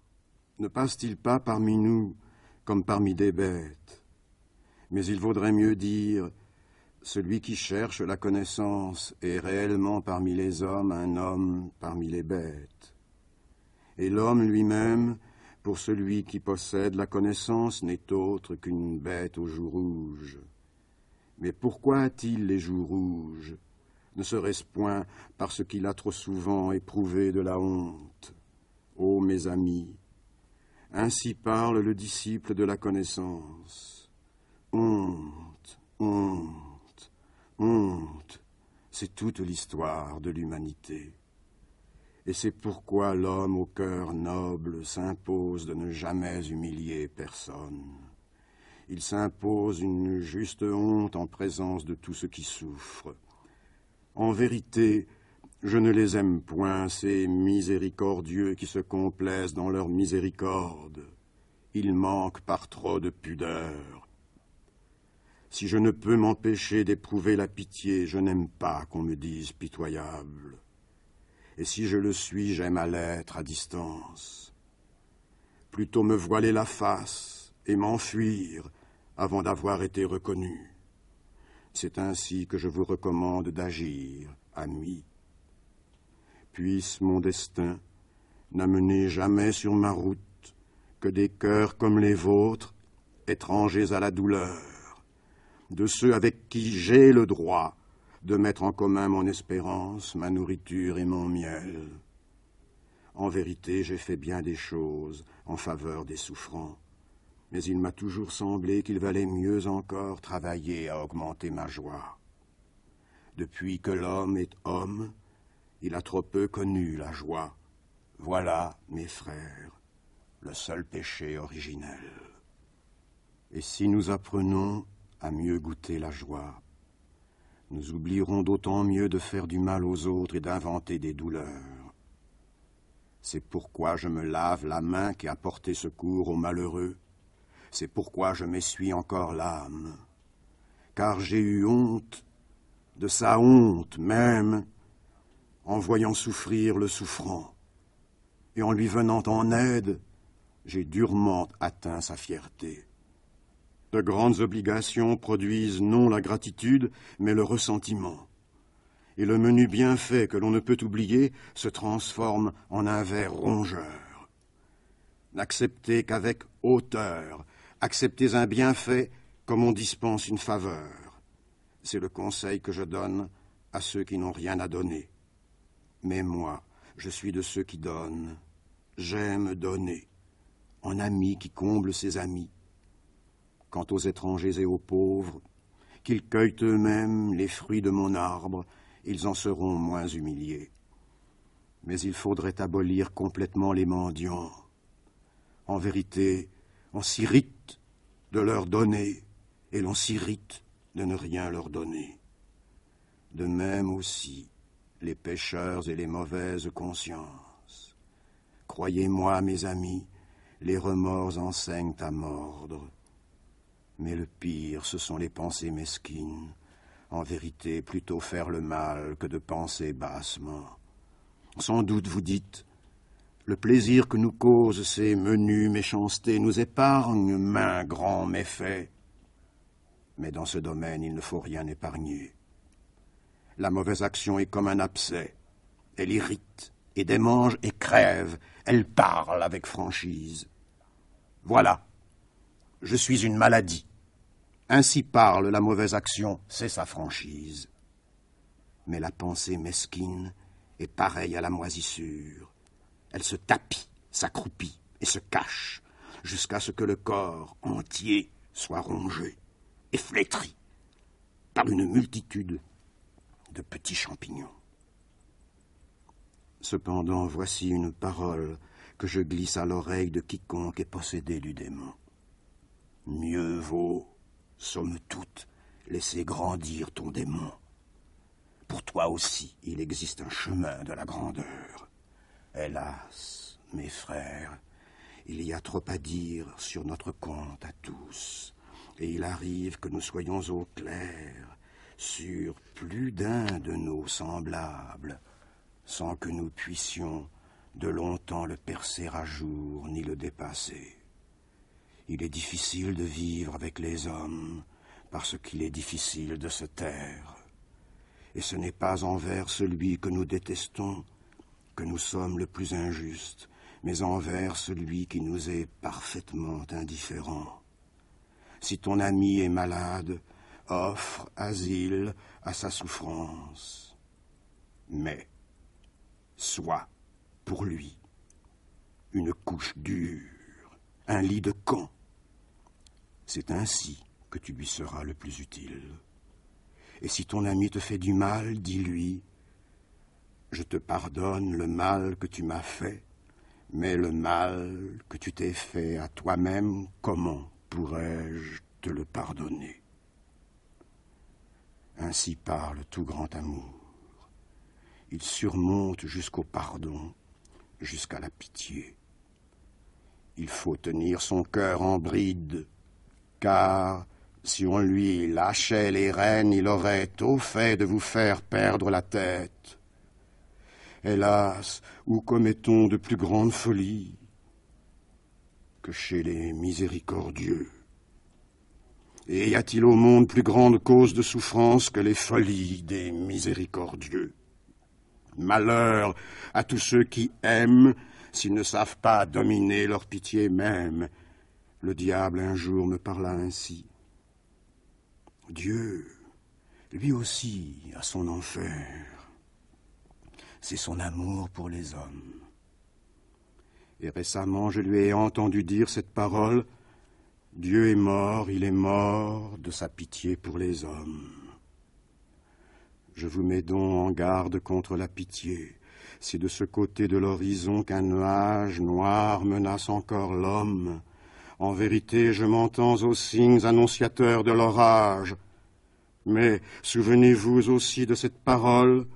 ne passe-t-il pas parmi nous comme parmi des bêtes Mais il vaudrait mieux dire celui qui cherche la connaissance est réellement parmi les hommes un homme parmi les bêtes. Et l'homme lui-même, pour celui qui possède la connaissance, n'est autre qu'une bête aux joues rouges. Mais pourquoi a-t-il les joues rouges Ne serait-ce point parce qu'il a trop souvent éprouvé de la honte Ô mes amis, ainsi parle le disciple de la connaissance. Honte, honte, honte, c'est toute l'histoire de l'humanité. Et c'est pourquoi l'homme au cœur noble s'impose de ne jamais humilier personne il s'impose une juste honte en présence de tout ce qui souffre. En vérité, je ne les aime point, ces miséricordieux qui se complaisent dans leur miséricorde. Ils manquent par trop de pudeur. Si je ne peux m'empêcher d'éprouver la pitié, je n'aime pas qu'on me dise pitoyable. Et si je le suis, j'aime à l'être à distance. Plutôt me voiler la face, et m'enfuir avant d'avoir été reconnu. C'est ainsi que je vous recommande d'agir, à nuit. Puisse mon destin n'amener jamais sur ma route que des cœurs comme les vôtres, étrangers à la douleur, de ceux avec qui j'ai le droit de mettre en commun mon espérance, ma nourriture et mon miel. En vérité, j'ai fait bien des choses en faveur des souffrants mais il m'a toujours semblé qu'il valait mieux encore travailler à augmenter ma joie. Depuis que l'homme est homme, il a trop peu connu la joie. Voilà, mes frères, le seul péché originel. Et si nous apprenons à mieux goûter la joie, nous oublierons d'autant mieux de faire du mal aux autres et d'inventer des douleurs. C'est pourquoi je me lave la main qui a porté secours aux malheureux, c'est pourquoi je m'essuie encore l'âme. Car j'ai eu honte de sa honte même, en voyant souffrir le souffrant. Et en lui venant en aide, j'ai durement atteint sa fierté. De grandes obligations produisent non la gratitude, mais le ressentiment. Et le menu bienfait que l'on ne peut oublier se transforme en un ver rongeur. N'acceptez qu'avec hauteur acceptez un bienfait comme on dispense une faveur. C'est le conseil que je donne à ceux qui n'ont rien à donner. Mais moi, je suis de ceux qui donnent. J'aime donner. En ami qui comble ses amis. Quant aux étrangers et aux pauvres, qu'ils cueillent eux-mêmes les fruits de mon arbre, ils en seront moins humiliés. Mais il faudrait abolir complètement les mendiants. En vérité, on s'irrite de leur donner, et l'on s'irrite de ne rien leur donner. De même aussi les pécheurs et les mauvaises consciences. Croyez-moi, mes amis, les remords enseignent à mordre. Mais le pire, ce sont les pensées mesquines. En vérité, plutôt faire le mal que de penser bassement. Sans doute vous dites, le plaisir que nous causent ces menues méchancetés nous épargne main grand méfait. Mais dans ce domaine, il ne faut rien épargner. La mauvaise action est comme un abcès. Elle irrite, et démange, et crève. Elle parle avec franchise. Voilà. Je suis une maladie. Ainsi parle la mauvaise action, c'est sa franchise. Mais la pensée mesquine est pareille à la moisissure. Elle se tapit, s'accroupit et se cache, jusqu'à ce que le corps entier soit rongé et flétri par une multitude de petits champignons. Cependant, voici une parole que je glisse à l'oreille de quiconque est possédé du démon. Mieux vaut, somme toute, laisser grandir ton démon. Pour toi aussi, il existe un chemin de la grandeur. Hélas, mes frères, il y a trop à dire sur notre compte à tous, et il arrive que nous soyons au clair sur plus d'un de nos semblables, sans que nous puissions de longtemps le percer à jour ni le dépasser. Il est difficile de vivre avec les hommes, parce qu'il est difficile de se taire. Et ce n'est pas envers celui que nous détestons que nous sommes le plus injuste, mais envers celui qui nous est parfaitement indifférent. Si ton ami est malade, offre asile à sa souffrance. Mais sois pour lui une couche dure, un lit de camp. C'est ainsi que tu lui seras le plus utile. Et si ton ami te fait du mal, dis-lui je te pardonne le mal que tu m'as fait, mais le mal que tu t'es fait à toi-même, comment pourrais-je te le pardonner Ainsi parle tout grand amour. Il surmonte jusqu'au pardon, jusqu'à la pitié. Il faut tenir son cœur en bride, car si on lui lâchait les rênes, il aurait au fait de vous faire perdre la tête. Hélas, où commettons de plus grandes folies que chez les miséricordieux Et y a-t-il au monde plus grande cause de souffrance que les folies des miséricordieux Malheur à tous ceux qui aiment s'ils ne savent pas dominer leur pitié même. Le diable un jour me parla ainsi. Dieu, lui aussi, a son enfer c'est son amour pour les hommes. Et récemment, je lui ai entendu dire cette parole Dieu est mort, il est mort de sa pitié pour les hommes. Je vous mets donc en garde contre la pitié. C'est de ce côté de l'horizon qu'un nuage noir menace encore l'homme. En vérité, je m'entends aux signes annonciateurs de l'orage. Mais souvenez-vous aussi de cette parole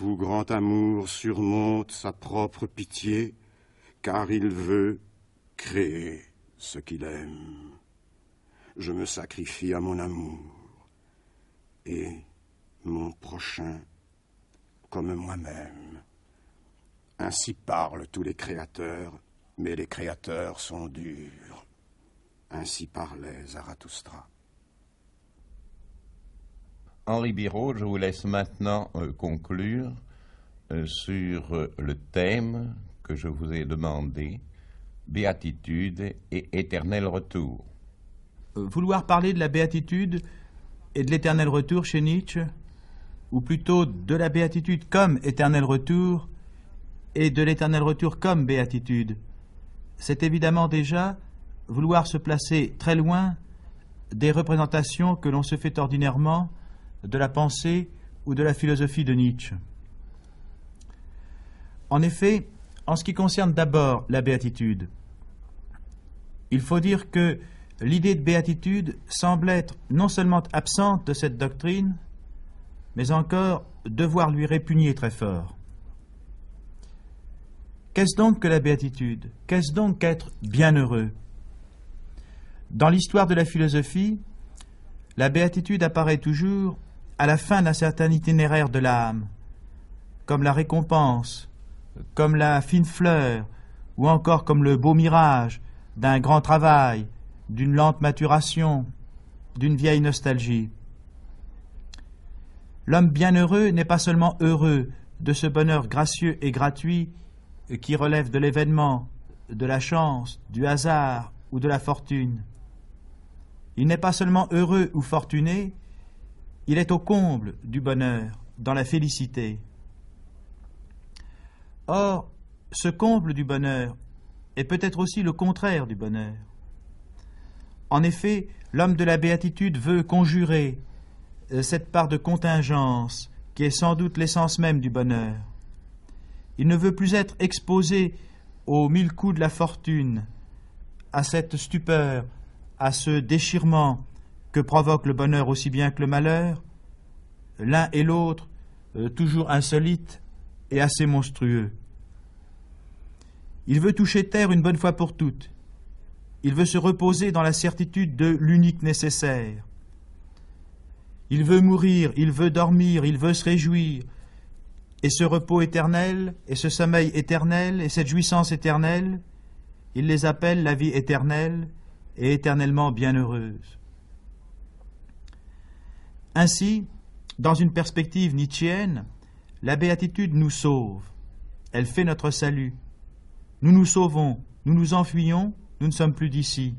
tout grand amour surmonte sa propre pitié, car il veut créer ce qu'il aime. Je me sacrifie à mon amour et mon prochain comme moi-même. Ainsi parlent tous les créateurs, mais les créateurs sont durs. Ainsi parlait Zarathustra. Henri Biro, je vous laisse maintenant euh, conclure euh, sur euh, le thème que je vous ai demandé, béatitude et éternel retour. Vouloir parler de la béatitude et de l'éternel retour chez Nietzsche, ou plutôt de la béatitude comme éternel retour et de l'éternel retour comme béatitude, c'est évidemment déjà vouloir se placer très loin des représentations que l'on se fait ordinairement de la pensée ou de la philosophie de Nietzsche. En effet, en ce qui concerne d'abord la béatitude, il faut dire que l'idée de béatitude semble être non seulement absente de cette doctrine, mais encore devoir lui répugner très fort. Qu'est-ce donc que la béatitude Qu'est-ce donc qu'être bienheureux Dans l'histoire de la philosophie, la béatitude apparaît toujours à la fin d'un certain itinéraire de l'âme, comme la récompense, comme la fine fleur, ou encore comme le beau mirage d'un grand travail, d'une lente maturation, d'une vieille nostalgie. L'homme bienheureux n'est pas seulement heureux de ce bonheur gracieux et gratuit qui relève de l'événement, de la chance, du hasard ou de la fortune. Il n'est pas seulement heureux ou fortuné, il est au comble du bonheur, dans la félicité. Or, ce comble du bonheur est peut-être aussi le contraire du bonheur. En effet, l'homme de la béatitude veut conjurer euh, cette part de contingence qui est sans doute l'essence même du bonheur. Il ne veut plus être exposé aux mille coups de la fortune, à cette stupeur, à ce déchirement que provoque le bonheur aussi bien que le malheur, l'un et l'autre euh, toujours insolites et assez monstrueux. Il veut toucher terre une bonne fois pour toutes. Il veut se reposer dans la certitude de l'unique nécessaire. Il veut mourir, il veut dormir, il veut se réjouir. Et ce repos éternel, et ce sommeil éternel, et cette jouissance éternelle, il les appelle la vie éternelle et éternellement bienheureuse. Ainsi, dans une perspective nietzschienne, la béatitude nous sauve, elle fait notre salut. Nous nous sauvons, nous nous enfuyons, nous ne sommes plus d'ici.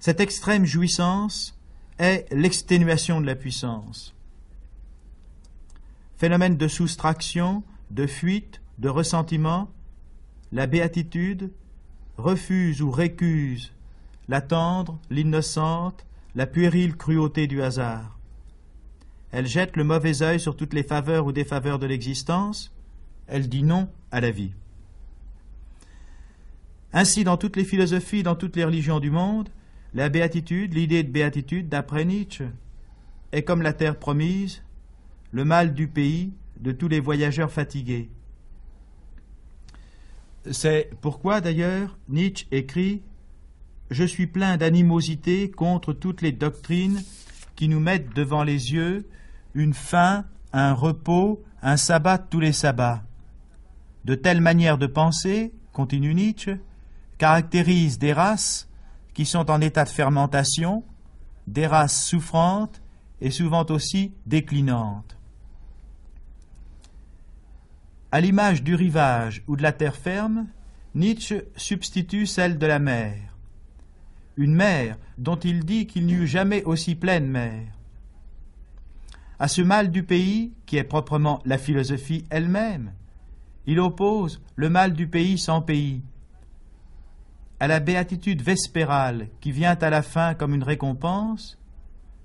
Cette extrême jouissance est l'exténuation de la puissance. Phénomène de soustraction, de fuite, de ressentiment, la béatitude refuse ou récuse la tendre, l'innocente, la puérile cruauté du hasard. Elle jette le mauvais œil sur toutes les faveurs ou défaveurs de l'existence, elle dit non à la vie. Ainsi, dans toutes les philosophies, dans toutes les religions du monde, la béatitude, l'idée de béatitude, d'après Nietzsche, est comme la terre promise, le mal du pays, de tous les voyageurs fatigués. C'est pourquoi d'ailleurs Nietzsche écrit je suis plein d'animosité contre toutes les doctrines qui nous mettent devant les yeux une fin, un repos, un sabbat tous les sabbats. De telles manières de penser, continue Nietzsche, caractérisent des races qui sont en état de fermentation, des races souffrantes et souvent aussi déclinantes. À l'image du rivage ou de la terre ferme, Nietzsche substitue celle de la mer une mère dont il dit qu'il n'y eut jamais aussi pleine mer. À ce mal du pays, qui est proprement la philosophie elle-même, il oppose le mal du pays sans pays, à la béatitude vespérale qui vient à la fin comme une récompense,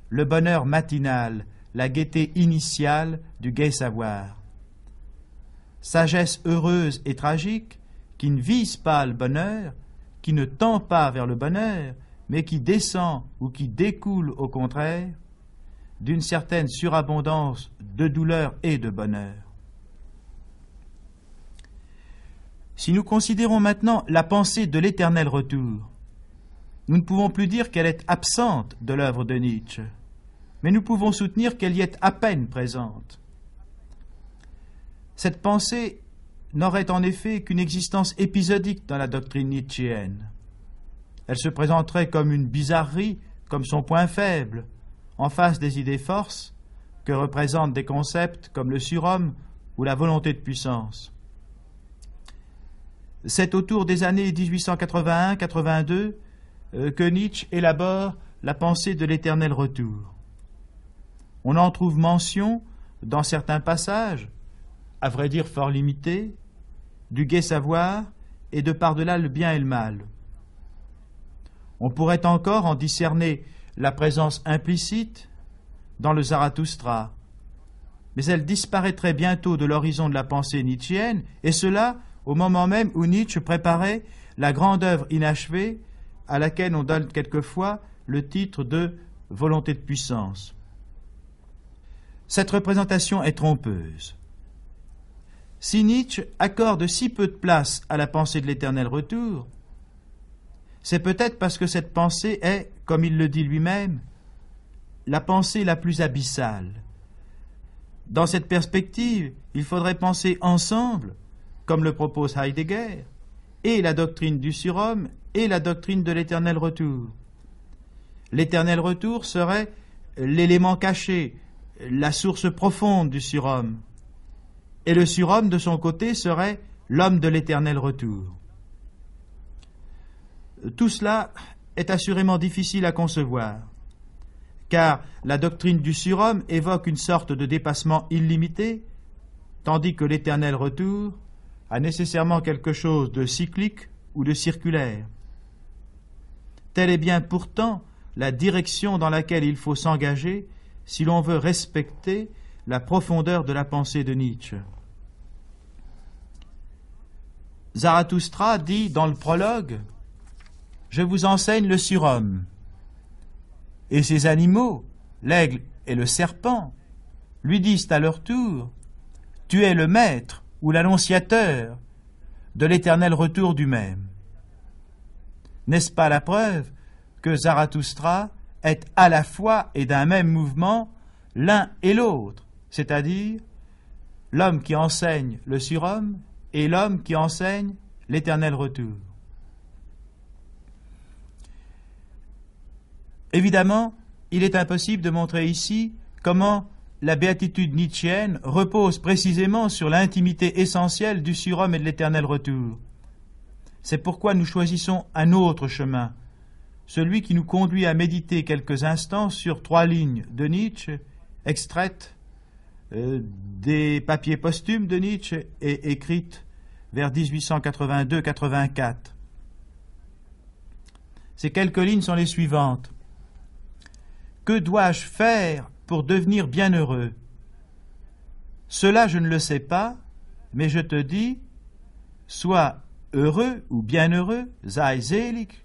le bonheur matinal, la gaieté initiale du gai savoir. Sagesse heureuse et tragique qui ne vise pas le bonheur, qui ne tend pas vers le bonheur, mais qui descend ou qui découle au contraire d'une certaine surabondance de douleur et de bonheur. Si nous considérons maintenant la pensée de l'éternel retour, nous ne pouvons plus dire qu'elle est absente de l'œuvre de Nietzsche, mais nous pouvons soutenir qu'elle y est à peine présente. Cette pensée n'aurait en effet qu'une existence épisodique dans la doctrine nietzschéenne. Elle se présenterait comme une bizarrerie, comme son point faible, en face des idées forces que représentent des concepts comme le surhomme ou la volonté de puissance. C'est autour des années 1881-82 euh, que Nietzsche élabore la pensée de l'éternel retour. On en trouve mention dans certains passages, à vrai dire fort limité, du gai savoir et de par-delà le bien et le mal. On pourrait encore en discerner la présence implicite dans le Zarathustra, mais elle disparaîtrait bientôt de l'horizon de la pensée nietzschienne, et cela au moment même où Nietzsche préparait la grande œuvre inachevée à laquelle on donne quelquefois le titre de volonté de puissance. Cette représentation est trompeuse. Si Nietzsche accorde si peu de place à la pensée de l'éternel retour, c'est peut-être parce que cette pensée est, comme il le dit lui-même, la pensée la plus abyssale. Dans cette perspective, il faudrait penser ensemble, comme le propose Heidegger, et la doctrine du surhomme et la doctrine de l'éternel retour. L'éternel retour serait l'élément caché, la source profonde du surhomme et le surhomme de son côté serait l'homme de l'éternel retour. Tout cela est assurément difficile à concevoir, car la doctrine du surhomme évoque une sorte de dépassement illimité, tandis que l'éternel retour a nécessairement quelque chose de cyclique ou de circulaire. Telle est bien pourtant la direction dans laquelle il faut s'engager si l'on veut respecter la profondeur de la pensée de Nietzsche. Zarathustra dit dans le prologue Je vous enseigne le surhomme. Et ces animaux, l'aigle et le serpent, lui disent à leur tour Tu es le maître ou l'annonciateur de l'éternel retour du même. N'est-ce pas la preuve que Zarathustra est à la fois et d'un même mouvement l'un et l'autre, c'est-à-dire l'homme qui enseigne le surhomme et l'homme qui enseigne l'éternel retour. Évidemment, il est impossible de montrer ici comment la béatitude nietzschienne repose précisément sur l'intimité essentielle du surhomme et de l'éternel retour. C'est pourquoi nous choisissons un autre chemin, celui qui nous conduit à méditer quelques instants sur trois lignes de Nietzsche, extraites euh, des papiers posthumes de Nietzsche et écrites vers 1882-84. Ces quelques lignes sont les suivantes. Que dois-je faire pour devenir bienheureux Cela je ne le sais pas, mais je te dis, sois heureux ou bienheureux, sei Zelik,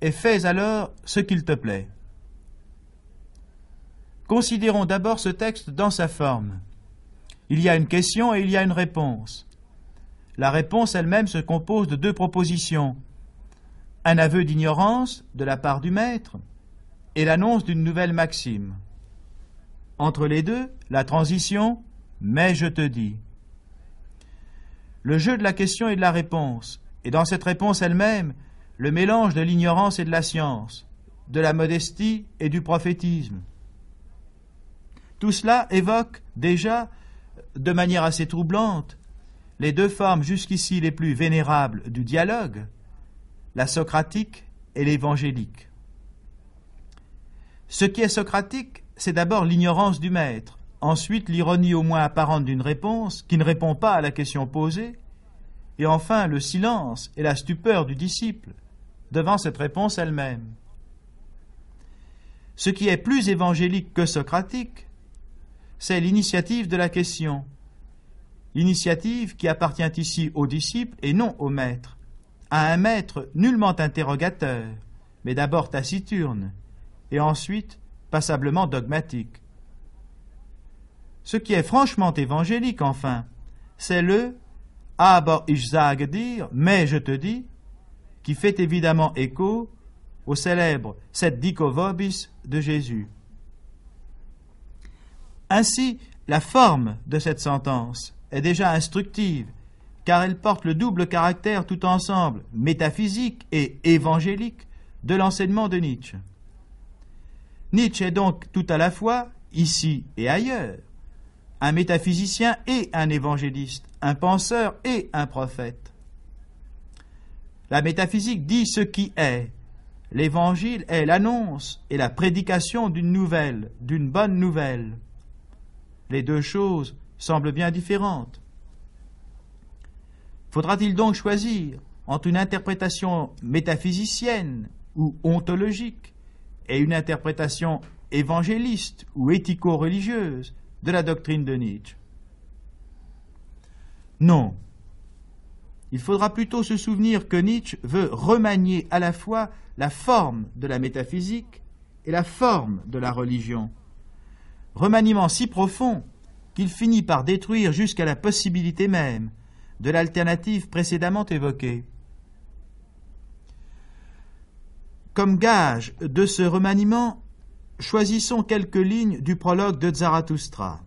et fais alors ce qu'il te plaît. Considérons d'abord ce texte dans sa forme. Il y a une question et il y a une réponse. La réponse elle-même se compose de deux propositions. Un aveu d'ignorance de la part du maître et l'annonce d'une nouvelle maxime. Entre les deux, la transition mais je te dis. Le jeu de la question et de la réponse, et dans cette réponse elle-même, le mélange de l'ignorance et de la science, de la modestie et du prophétisme. Tout cela évoque déjà, de manière assez troublante, les deux formes jusqu'ici les plus vénérables du dialogue, la socratique et l'évangélique. Ce qui est socratique, c'est d'abord l'ignorance du maître, ensuite l'ironie au moins apparente d'une réponse qui ne répond pas à la question posée, et enfin le silence et la stupeur du disciple devant cette réponse elle-même. Ce qui est plus évangélique que socratique, c'est l'initiative de la question, Initiative qui appartient ici aux disciples et non au maître, à un maître nullement interrogateur, mais d'abord taciturne, et ensuite passablement dogmatique. Ce qui est franchement évangélique, enfin, c'est le Aber ich sage dir, mais je te dis, qui fait évidemment écho au célèbre Sed dico vobis de Jésus. Ainsi, la forme de cette sentence est déjà instructive, car elle porte le double caractère tout ensemble métaphysique et évangélique de l'enseignement de Nietzsche. Nietzsche est donc tout à la fois, ici et ailleurs, un métaphysicien et un évangéliste, un penseur et un prophète. La métaphysique dit ce qui est. L'évangile est l'annonce et la prédication d'une nouvelle, d'une bonne nouvelle. Les deux choses semble bien différente. Faudra-t-il donc choisir entre une interprétation métaphysicienne ou ontologique et une interprétation évangéliste ou éthico-religieuse de la doctrine de Nietzsche Non. Il faudra plutôt se souvenir que Nietzsche veut remanier à la fois la forme de la métaphysique et la forme de la religion. Remaniement si profond qu'il finit par détruire jusqu'à la possibilité même de l'alternative précédemment évoquée. Comme gage de ce remaniement, choisissons quelques lignes du prologue de Zarathustra.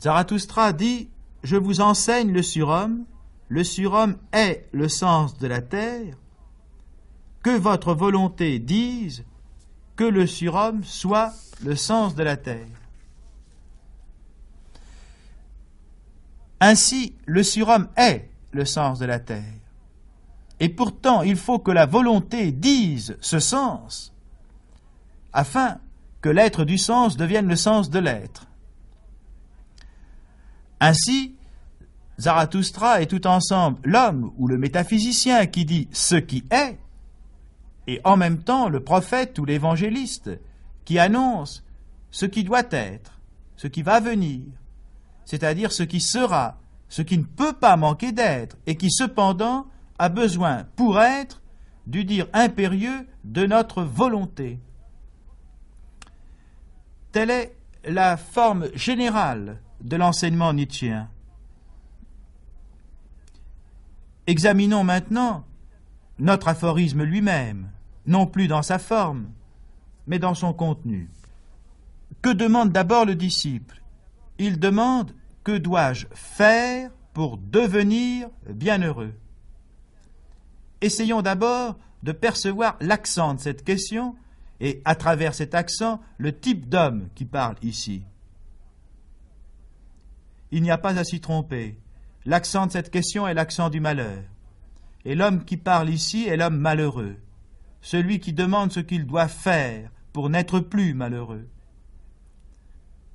Zarathustra dit Je vous enseigne le surhomme, le surhomme est le sens de la terre, que votre volonté dise que le surhomme soit le sens de la terre. Ainsi, le surhomme est le sens de la terre. Et pourtant, il faut que la volonté dise ce sens, afin que l'être du sens devienne le sens de l'être. Ainsi, Zarathustra est tout ensemble l'homme ou le métaphysicien qui dit ce qui est, et en même temps le prophète ou l'évangéliste qui annonce ce qui doit être, ce qui va venir, c'est-à-dire ce qui sera, ce qui ne peut pas manquer d'être, et qui cependant a besoin, pour être, du dire impérieux de notre volonté. Telle est la forme générale de l'enseignement nietzschéen. Examinons maintenant notre aphorisme lui-même, non plus dans sa forme, mais dans son contenu. Que demande d'abord le disciple Il demande que dois-je faire pour devenir bienheureux Essayons d'abord de percevoir l'accent de cette question et à travers cet accent le type d'homme qui parle ici. Il n'y a pas à s'y tromper. L'accent de cette question est l'accent du malheur. Et l'homme qui parle ici est l'homme malheureux, celui qui demande ce qu'il doit faire pour n'être plus malheureux.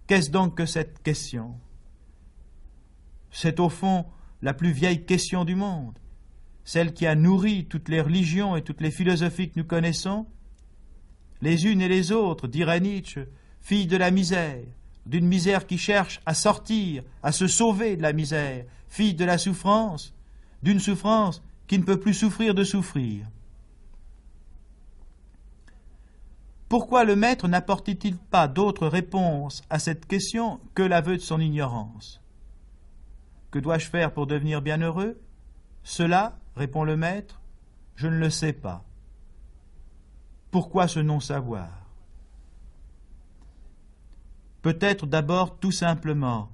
Qu'est-ce donc que cette question c'est au fond la plus vieille question du monde, celle qui a nourri toutes les religions et toutes les philosophies que nous connaissons, les unes et les autres, dirait Nietzsche, fille de la misère, d'une misère qui cherche à sortir, à se sauver de la misère, fille de la souffrance, d'une souffrance qui ne peut plus souffrir de souffrir. Pourquoi le maître n'apportait-il pas d'autre réponse à cette question que l'aveu de son ignorance que dois-je faire pour devenir bienheureux Cela, répond le maître, je ne le sais pas. Pourquoi ce non-savoir Peut-être d'abord tout simplement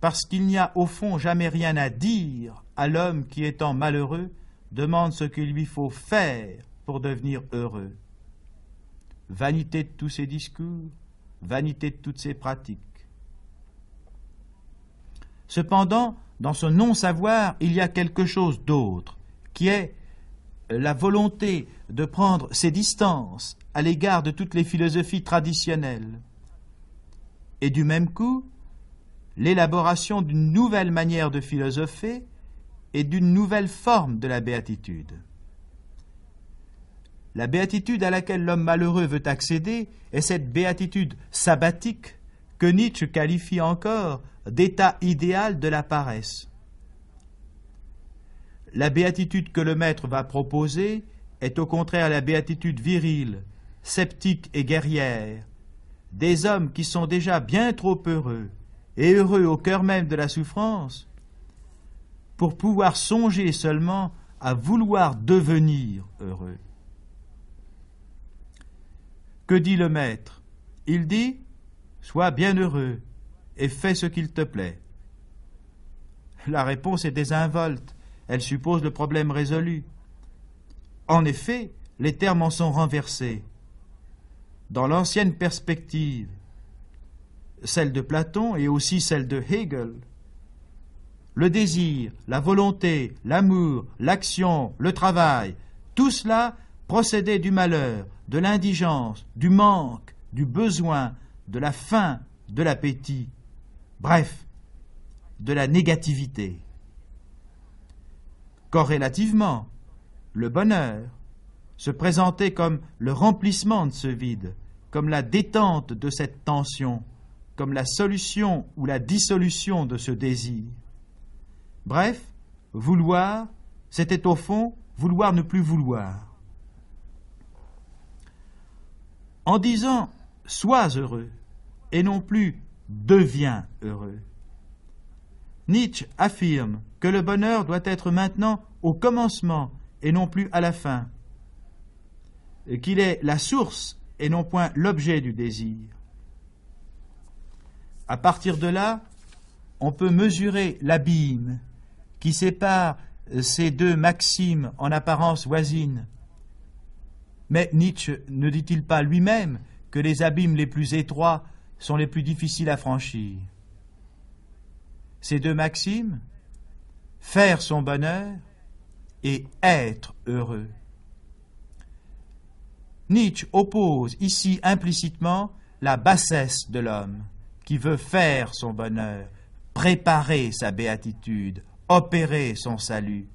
parce qu'il n'y a au fond jamais rien à dire à l'homme qui, étant malheureux, demande ce qu'il lui faut faire pour devenir heureux. Vanité de tous ses discours, vanité de toutes ses pratiques Cependant, dans ce non-savoir, il y a quelque chose d'autre, qui est la volonté de prendre ses distances à l'égard de toutes les philosophies traditionnelles. Et du même coup, l'élaboration d'une nouvelle manière de philosopher et d'une nouvelle forme de la béatitude. La béatitude à laquelle l'homme malheureux veut accéder est cette béatitude sabbatique que Nietzsche qualifie encore d'état idéal de la paresse. La béatitude que le maître va proposer est au contraire la béatitude virile, sceptique et guerrière, des hommes qui sont déjà bien trop heureux et heureux au cœur même de la souffrance, pour pouvoir songer seulement à vouloir devenir heureux. Que dit le maître Il dit Sois bien heureux, et fais ce qu'il te plaît La réponse est désinvolte, elle suppose le problème résolu. En effet, les termes en sont renversés. Dans l'ancienne perspective, celle de Platon et aussi celle de Hegel, le désir, la volonté, l'amour, l'action, le travail, tout cela procédait du malheur, de l'indigence, du manque, du besoin, de la faim, de l'appétit. Bref, de la négativité. Corrélativement, le bonheur, se présentait comme le remplissement de ce vide, comme la détente de cette tension, comme la solution ou la dissolution de ce désir. Bref, vouloir, c'était au fond vouloir ne plus vouloir. En disant sois heureux et non plus devient heureux. Nietzsche affirme que le bonheur doit être maintenant au commencement et non plus à la fin, qu'il est la source et non point l'objet du désir. À partir de là, on peut mesurer l'abîme qui sépare ces deux maximes en apparence voisines. Mais Nietzsche ne dit-il pas lui-même que les abîmes les plus étroits sont les plus difficiles à franchir. Ces deux maximes, faire son bonheur et être heureux. Nietzsche oppose ici implicitement la bassesse de l'homme qui veut faire son bonheur, préparer sa béatitude, opérer son salut,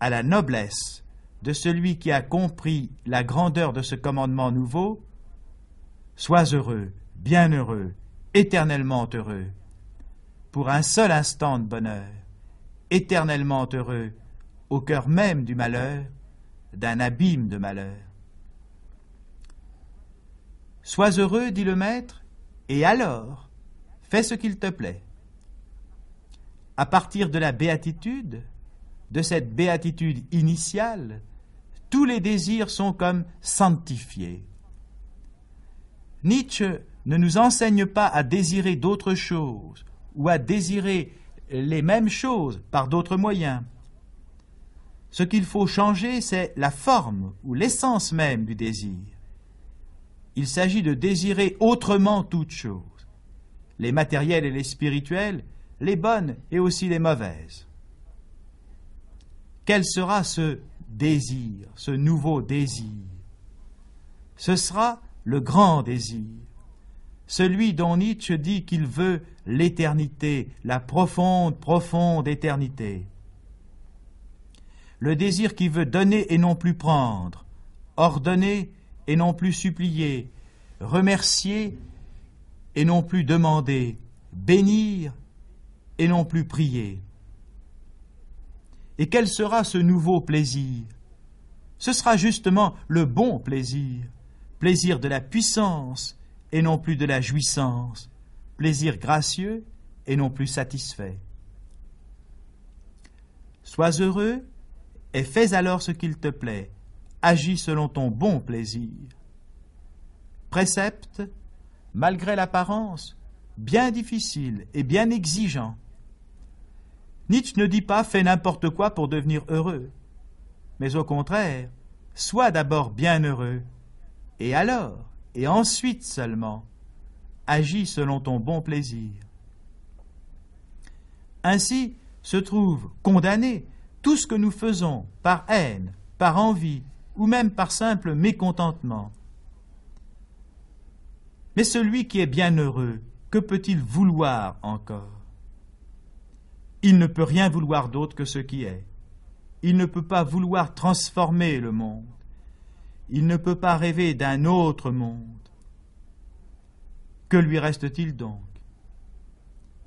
à la noblesse de celui qui a compris la grandeur de ce commandement nouveau, sois heureux, bienheureux, éternellement heureux. Pour un seul instant de bonheur, éternellement heureux, au cœur même du malheur, d'un abîme de malheur. Sois heureux, dit le maître, et alors, fais ce qu'il te plaît. À partir de la béatitude, de cette béatitude initiale, tous les désirs sont comme sanctifiés. Nietzsche ne nous enseigne pas à désirer d'autres choses ou à désirer les mêmes choses par d'autres moyens. Ce qu'il faut changer, c'est la forme ou l'essence même du désir. Il s'agit de désirer autrement toutes choses, les matérielles et les spirituelles, les bonnes et aussi les mauvaises. Quel sera ce désir, ce nouveau désir Ce sera le grand désir, celui dont Nietzsche dit qu'il veut l'éternité, la profonde, profonde éternité. Le désir qui veut donner et non plus prendre, ordonner et non plus supplier, remercier et non plus demander, bénir et non plus prier. Et quel sera ce nouveau plaisir Ce sera justement le bon plaisir, plaisir de la puissance, et non plus de la jouissance, plaisir gracieux et non plus satisfait. Sois heureux et fais alors ce qu'il te plaît, agis selon ton bon plaisir. Précepte, malgré l'apparence, bien difficile et bien exigeant. Nietzsche ne dit pas fais n'importe quoi pour devenir heureux, mais au contraire, sois d'abord bien heureux et alors et ensuite seulement, agis selon ton bon plaisir. Ainsi se trouve condamné tout ce que nous faisons par haine, par envie ou même par simple mécontentement. Mais celui qui est bienheureux, que peut-il vouloir encore Il ne peut rien vouloir d'autre que ce qui est. Il ne peut pas vouloir transformer le monde il ne peut pas rêver d'un autre monde. Que lui reste-t-il donc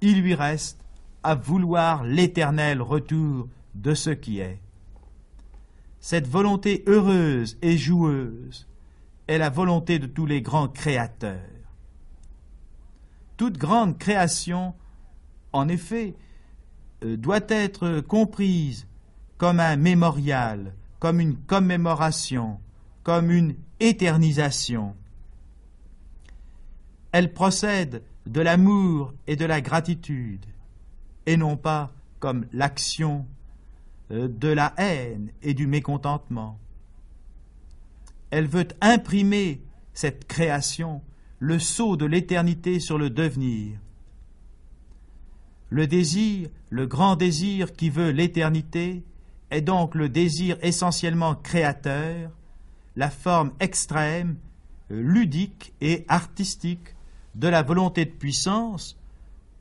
Il lui reste à vouloir l'éternel retour de ce qui est. Cette volonté heureuse et joueuse est la volonté de tous les grands créateurs. Toute grande création, en effet, euh, doit être comprise comme un mémorial, comme une commémoration, comme une éternisation. Elle procède de l'amour et de la gratitude, et non pas comme l'action euh, de la haine et du mécontentement. Elle veut imprimer cette création, le sceau de l'éternité sur le devenir. Le désir, le grand désir qui veut l'éternité, est donc le désir essentiellement créateur, la forme extrême, euh, ludique et artistique de la volonté de puissance,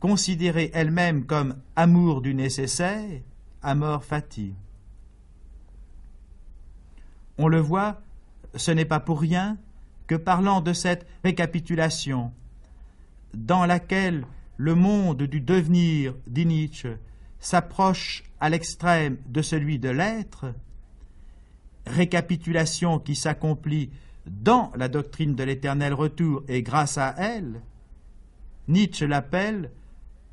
considérée elle-même comme amour du nécessaire, amor fati. On le voit, ce n'est pas pour rien que parlant de cette récapitulation, dans laquelle le monde du devenir, dit Nietzsche, s'approche à l'extrême de celui de l'être, récapitulation qui s'accomplit dans la doctrine de l'éternel retour et grâce à elle, Nietzsche l'appelle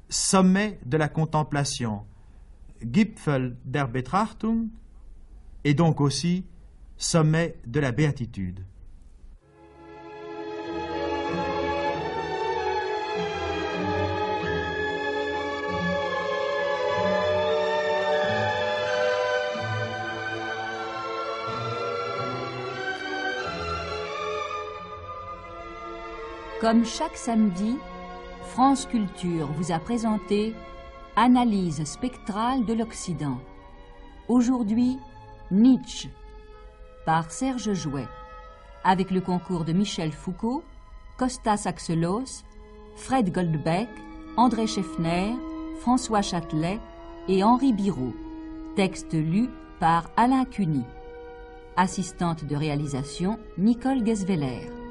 sommet de la contemplation, Gipfel der Betrachtung, et donc aussi sommet de la béatitude. Comme chaque samedi, France Culture vous a présenté Analyse spectrale de l'Occident. Aujourd'hui, Nietzsche, par Serge Jouet, avec le concours de Michel Foucault, Costas Axelos, Fred Goldbeck, André Scheffner, François Châtelet et Henri Biraud. Texte lu par Alain Cuny. Assistante de réalisation, Nicole Guesveler.